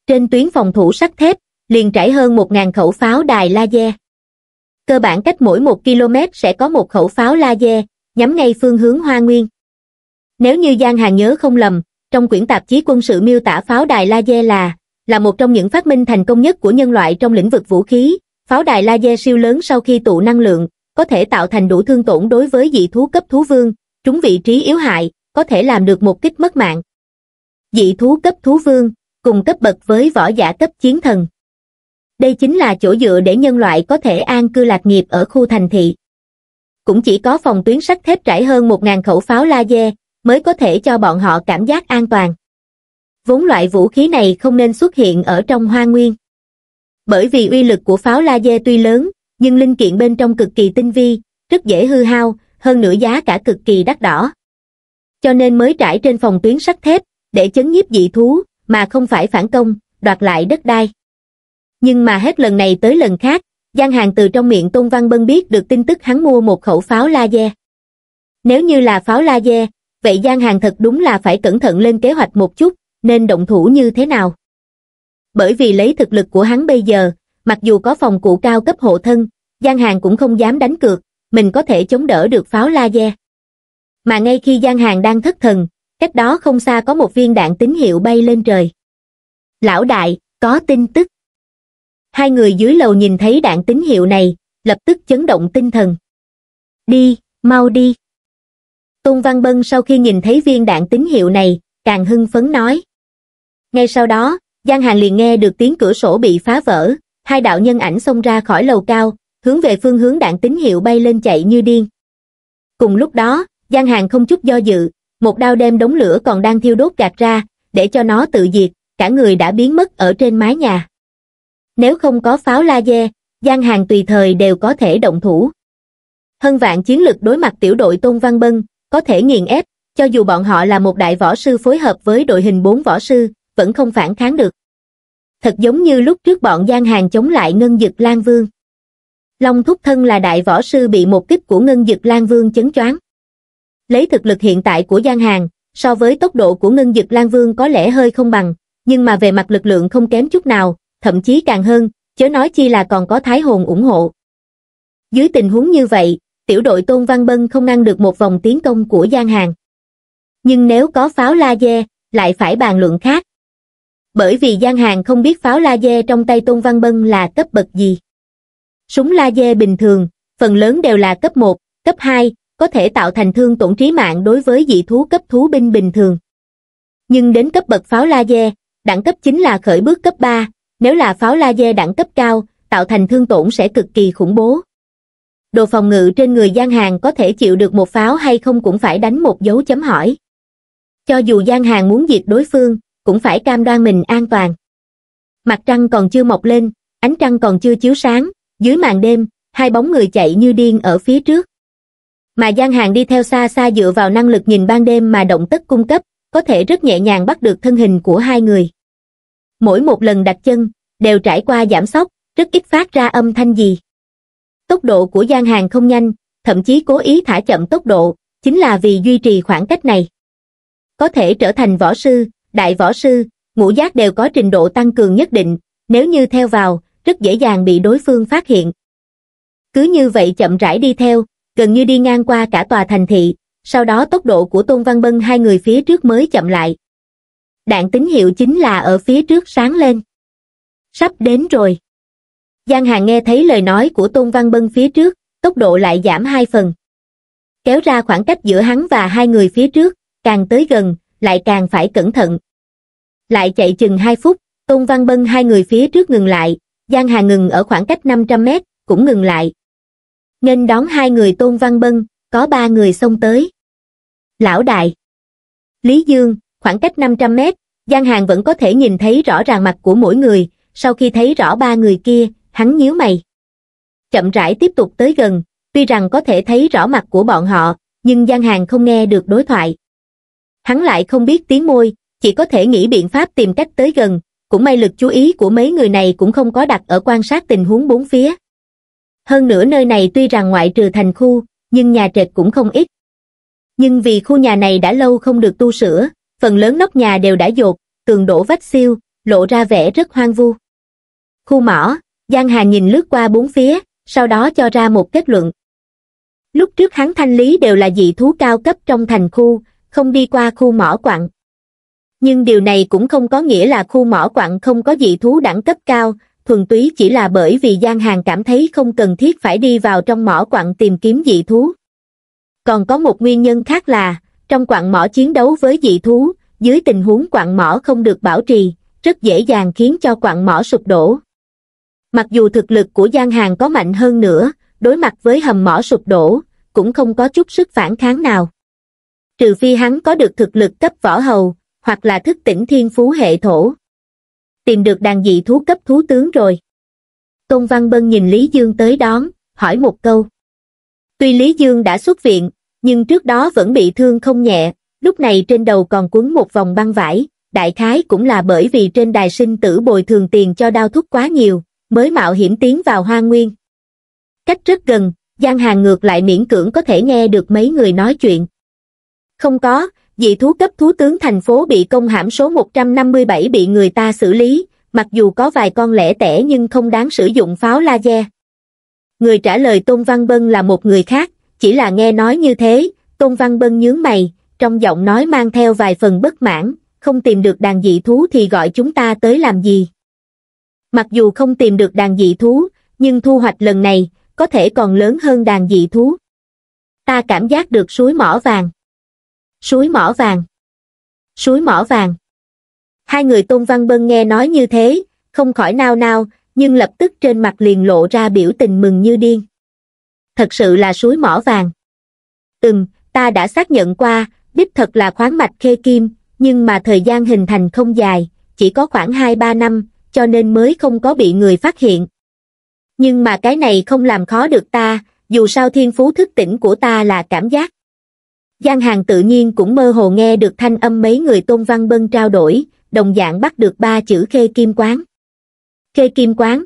Trên tuyến phòng thủ sắt thép, liền trải hơn 1.000 khẩu pháo đài laser. Cơ bản cách mỗi 1 km sẽ có một khẩu pháo laser, nhắm ngay phương hướng Hoa Nguyên. Nếu như Giang Hàng nhớ không lầm, trong quyển tạp chí quân sự miêu tả pháo đài laser là là một trong những phát minh thành công nhất của nhân loại trong lĩnh vực vũ khí, pháo đài laser siêu lớn sau khi tụ năng lượng, có thể tạo thành đủ thương tổn đối với dị thú cấp thú vương, chúng vị trí yếu hại, có thể làm được một kích mất mạng. Dị thú cấp thú vương, cùng cấp bậc với võ giả cấp chiến thần. Đây chính là chỗ dựa để nhân loại có thể an cư lạc nghiệp ở khu thành thị. Cũng chỉ có phòng tuyến sắt thép trải hơn 1.000 khẩu pháo laser mới có thể cho bọn họ cảm giác an toàn. Vốn loại vũ khí này không nên xuất hiện ở trong hoa nguyên. Bởi vì uy lực của pháo laser tuy lớn, nhưng linh kiện bên trong cực kỳ tinh vi rất dễ hư hao hơn nữa giá cả cực kỳ đắt đỏ cho nên mới trải trên phòng tuyến sắt thép để chấn nhiếp dị thú mà không phải phản công đoạt lại đất đai nhưng mà hết lần này tới lần khác Giang Hàng từ trong miệng Tôn Văn Bân biết được tin tức hắn mua một khẩu pháo laser. Nếu như là pháo laser, vậy Giang Hàng thật đúng là phải cẩn thận lên kế hoạch một chút, nên động thủ như thế nào. Bởi vì lấy thực lực của hắn bây giờ, mặc dù có phòng cụ cao cấp hộ thân, Giang Hàng cũng không dám đánh cược, mình có thể chống đỡ được pháo laser. Mà ngay khi Giang Hàng đang thất thần, cách đó không xa có một viên đạn tín hiệu bay lên trời. Lão đại, có tin tức. Hai người dưới lầu nhìn thấy đạn tín hiệu này, lập tức chấn động tinh thần. Đi, mau đi. Tôn Văn Bân sau khi nhìn thấy viên đạn tín hiệu này, càng hưng phấn nói. Ngay sau đó, Giang Hàng liền nghe được tiếng cửa sổ bị phá vỡ, hai đạo nhân ảnh xông ra khỏi lầu cao, hướng về phương hướng đạn tín hiệu bay lên chạy như điên. Cùng lúc đó, gian Hàng không chút do dự, một đao đem đống lửa còn đang thiêu đốt gạt ra, để cho nó tự diệt, cả người đã biến mất ở trên mái nhà. Nếu không có pháo laser, gian Hàng tùy thời đều có thể động thủ. Hân vạn chiến lực đối mặt tiểu đội Tôn Văn Bân, có thể nghiền ép, cho dù bọn họ là một đại võ sư phối hợp với đội hình bốn võ sư, vẫn không phản kháng được thật giống như lúc trước bọn gian hàng chống lại ngân dực lan vương long thúc thân là đại võ sư bị một kích của ngân dực lan vương chấn choáng lấy thực lực hiện tại của gian hàng so với tốc độ của ngân dực lan vương có lẽ hơi không bằng nhưng mà về mặt lực lượng không kém chút nào thậm chí càng hơn chớ nói chi là còn có thái hồn ủng hộ dưới tình huống như vậy tiểu đội tôn văn bân không ngăn được một vòng tiến công của gian hàng nhưng nếu có pháo laser lại phải bàn luận khác bởi vì Giang Hàng không biết pháo laser trong tay Tôn Văn Bân là cấp bậc gì. Súng laser bình thường, phần lớn đều là cấp 1, cấp 2, có thể tạo thành thương tổn trí mạng đối với dị thú cấp thú binh bình thường. Nhưng đến cấp bậc pháo laser, đẳng cấp chính là khởi bước cấp 3, nếu là pháo laser đẳng cấp cao, tạo thành thương tổn sẽ cực kỳ khủng bố. Đồ phòng ngự trên người Giang Hàng có thể chịu được một pháo hay không cũng phải đánh một dấu chấm hỏi. Cho dù Giang Hàng muốn diệt đối phương, cũng phải cam đoan mình an toàn. Mặt trăng còn chưa mọc lên, ánh trăng còn chưa chiếu sáng, dưới màn đêm, hai bóng người chạy như điên ở phía trước. Mà Giang Hàng đi theo xa xa dựa vào năng lực nhìn ban đêm mà động tất cung cấp, có thể rất nhẹ nhàng bắt được thân hình của hai người. Mỗi một lần đặt chân, đều trải qua giảm sóc, rất ít phát ra âm thanh gì. Tốc độ của Giang Hàng không nhanh, thậm chí cố ý thả chậm tốc độ, chính là vì duy trì khoảng cách này. Có thể trở thành võ sư, đại võ sư, ngũ giác đều có trình độ tăng cường nhất định, nếu như theo vào, rất dễ dàng bị đối phương phát hiện. Cứ như vậy chậm rãi đi theo, gần như đi ngang qua cả tòa thành thị, sau đó tốc độ của Tôn Văn Bân hai người phía trước mới chậm lại. Đạn tín hiệu chính là ở phía trước sáng lên. Sắp đến rồi. Giang Hà nghe thấy lời nói của Tôn Văn Bân phía trước, tốc độ lại giảm hai phần. Kéo ra khoảng cách giữa hắn và hai người phía trước, càng tới gần, lại càng phải cẩn thận. Lại chạy chừng 2 phút, Tôn Văn Bân hai người phía trước ngừng lại, Giang Hà ngừng ở khoảng cách 500 mét, cũng ngừng lại. Nên đón hai người Tôn Văn Bân, có ba người xông tới. Lão Đại Lý Dương, khoảng cách 500 mét, Giang Hàng vẫn có thể nhìn thấy rõ ràng mặt của mỗi người, sau khi thấy rõ ba người kia, hắn nhíu mày. Chậm rãi tiếp tục tới gần, tuy rằng có thể thấy rõ mặt của bọn họ, nhưng Giang Hàng không nghe được đối thoại hắn lại không biết tiếng môi, chỉ có thể nghĩ biện pháp tìm cách tới gần, cũng may lực chú ý của mấy người này cũng không có đặt ở quan sát tình huống bốn phía. Hơn nữa nơi này tuy rằng ngoại trừ thành khu, nhưng nhà trệt cũng không ít. Nhưng vì khu nhà này đã lâu không được tu sửa, phần lớn nóc nhà đều đã dột, tường đổ vách siêu, lộ ra vẻ rất hoang vu. Khu mỏ, Giang Hà nhìn lướt qua bốn phía, sau đó cho ra một kết luận. Lúc trước hắn thanh lý đều là dị thú cao cấp trong thành khu, không đi qua khu mỏ quặng. Nhưng điều này cũng không có nghĩa là khu mỏ quặng không có dị thú đẳng cấp cao, thuần túy chỉ là bởi vì gian hàng cảm thấy không cần thiết phải đi vào trong mỏ quặng tìm kiếm dị thú. Còn có một nguyên nhân khác là, trong quặng mỏ chiến đấu với dị thú, dưới tình huống quặng mỏ không được bảo trì, rất dễ dàng khiến cho quặng mỏ sụp đổ. Mặc dù thực lực của gian hàng có mạnh hơn nữa, đối mặt với hầm mỏ sụp đổ, cũng không có chút sức phản kháng nào trừ phi hắn có được thực lực cấp võ hầu, hoặc là thức tỉnh thiên phú hệ thổ. Tìm được đàn dị thú cấp thú tướng rồi. Tôn Văn Bân nhìn Lý Dương tới đón, hỏi một câu. Tuy Lý Dương đã xuất viện, nhưng trước đó vẫn bị thương không nhẹ, lúc này trên đầu còn cuốn một vòng băng vải, đại khái cũng là bởi vì trên đài sinh tử bồi thường tiền cho đau thúc quá nhiều, mới mạo hiểm tiến vào hoa nguyên. Cách rất gần, Giang Hàng ngược lại miễn cưỡng có thể nghe được mấy người nói chuyện. Không có, dị thú cấp thú tướng thành phố bị công hãm số 157 bị người ta xử lý, mặc dù có vài con lẻ tẻ nhưng không đáng sử dụng pháo laser. Người trả lời Tôn Văn Bân là một người khác, chỉ là nghe nói như thế, Tôn Văn Bân nhướng mày, trong giọng nói mang theo vài phần bất mãn, không tìm được đàn dị thú thì gọi chúng ta tới làm gì. Mặc dù không tìm được đàn dị thú, nhưng thu hoạch lần này có thể còn lớn hơn đàn dị thú. Ta cảm giác được suối mỏ vàng. Suối mỏ vàng. Suối mỏ vàng. Hai người Tôn Văn Bân nghe nói như thế, không khỏi nao nao, nhưng lập tức trên mặt liền lộ ra biểu tình mừng như điên. Thật sự là suối mỏ vàng. Ừm, ta đã xác nhận qua, đích thật là khoáng mạch khê kim, nhưng mà thời gian hình thành không dài, chỉ có khoảng 2-3 năm, cho nên mới không có bị người phát hiện. Nhưng mà cái này không làm khó được ta, dù sao thiên phú thức tỉnh của ta là cảm giác. Giang Hàng tự nhiên cũng mơ hồ nghe được thanh âm mấy người tôn văn bân trao đổi, đồng dạng bắt được ba chữ khê kim quán. Khê kim quán.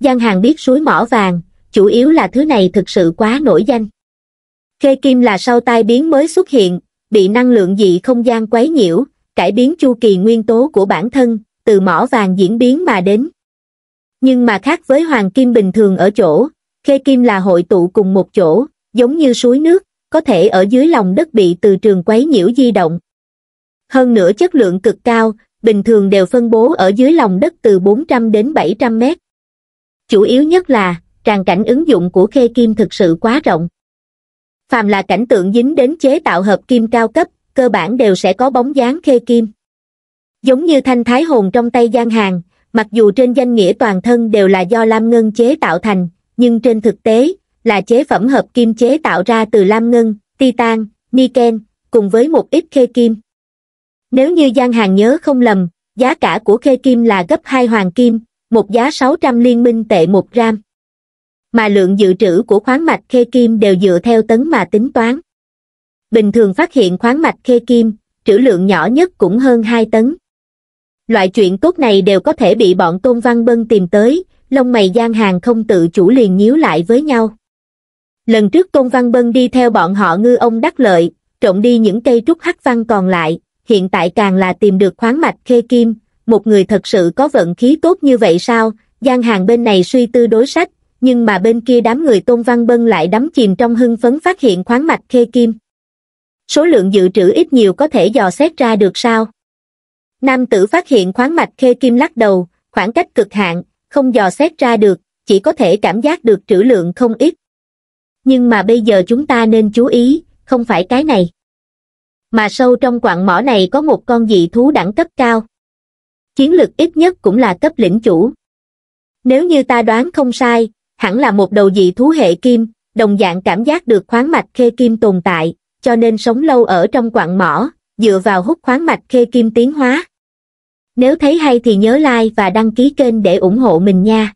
Giang Hàng biết suối mỏ vàng, chủ yếu là thứ này thực sự quá nổi danh. Khê kim là sau tai biến mới xuất hiện, bị năng lượng dị không gian quấy nhiễu, cải biến chu kỳ nguyên tố của bản thân, từ mỏ vàng diễn biến mà đến. Nhưng mà khác với hoàng kim bình thường ở chỗ, khê kim là hội tụ cùng một chỗ, giống như suối nước, có thể ở dưới lòng đất bị từ trường quấy nhiễu di động. Hơn nữa chất lượng cực cao, bình thường đều phân bố ở dưới lòng đất từ 400 đến 700 mét. Chủ yếu nhất là, tràn cảnh ứng dụng của khê kim thực sự quá rộng. Phàm là cảnh tượng dính đến chế tạo hợp kim cao cấp, cơ bản đều sẽ có bóng dáng khê kim. Giống như thanh thái hồn trong tay gian hàng, mặc dù trên danh nghĩa toàn thân đều là do lam ngân chế tạo thành, nhưng trên thực tế, là chế phẩm hợp kim chế tạo ra từ lam ngân, titan, niken, cùng với một ít khê kim. Nếu như gian hàng nhớ không lầm, giá cả của khê kim là gấp 2 hoàng kim, một giá 600 liên minh tệ 1 gram. Mà lượng dự trữ của khoáng mạch khê kim đều dựa theo tấn mà tính toán. Bình thường phát hiện khoáng mạch khê kim, trữ lượng nhỏ nhất cũng hơn 2 tấn. Loại chuyện tốt này đều có thể bị bọn Tôn Văn Bân tìm tới, lông mày gian hàng không tự chủ liền nhíu lại với nhau lần trước công văn bân đi theo bọn họ ngư ông đắc lợi trộn đi những cây trúc hắc văn còn lại hiện tại càng là tìm được khoáng mạch khê kim một người thật sự có vận khí tốt như vậy sao gian hàng bên này suy tư đối sách nhưng mà bên kia đám người tôn văn bân lại đắm chìm trong hưng phấn phát hiện khoáng mạch khê kim số lượng dự trữ ít nhiều có thể dò xét ra được sao nam tử phát hiện khoáng mạch khê kim lắc đầu khoảng cách cực hạn không dò xét ra được chỉ có thể cảm giác được trữ lượng không ít nhưng mà bây giờ chúng ta nên chú ý không phải cái này mà sâu trong quặng mỏ này có một con dị thú đẳng cấp cao chiến lực ít nhất cũng là cấp lĩnh chủ nếu như ta đoán không sai hẳn là một đầu dị thú hệ kim đồng dạng cảm giác được khoáng mạch khê kim tồn tại cho nên sống lâu ở trong quặng mỏ dựa vào hút khoáng mạch khê kim tiến hóa nếu thấy hay thì nhớ like và đăng ký kênh để ủng hộ mình nha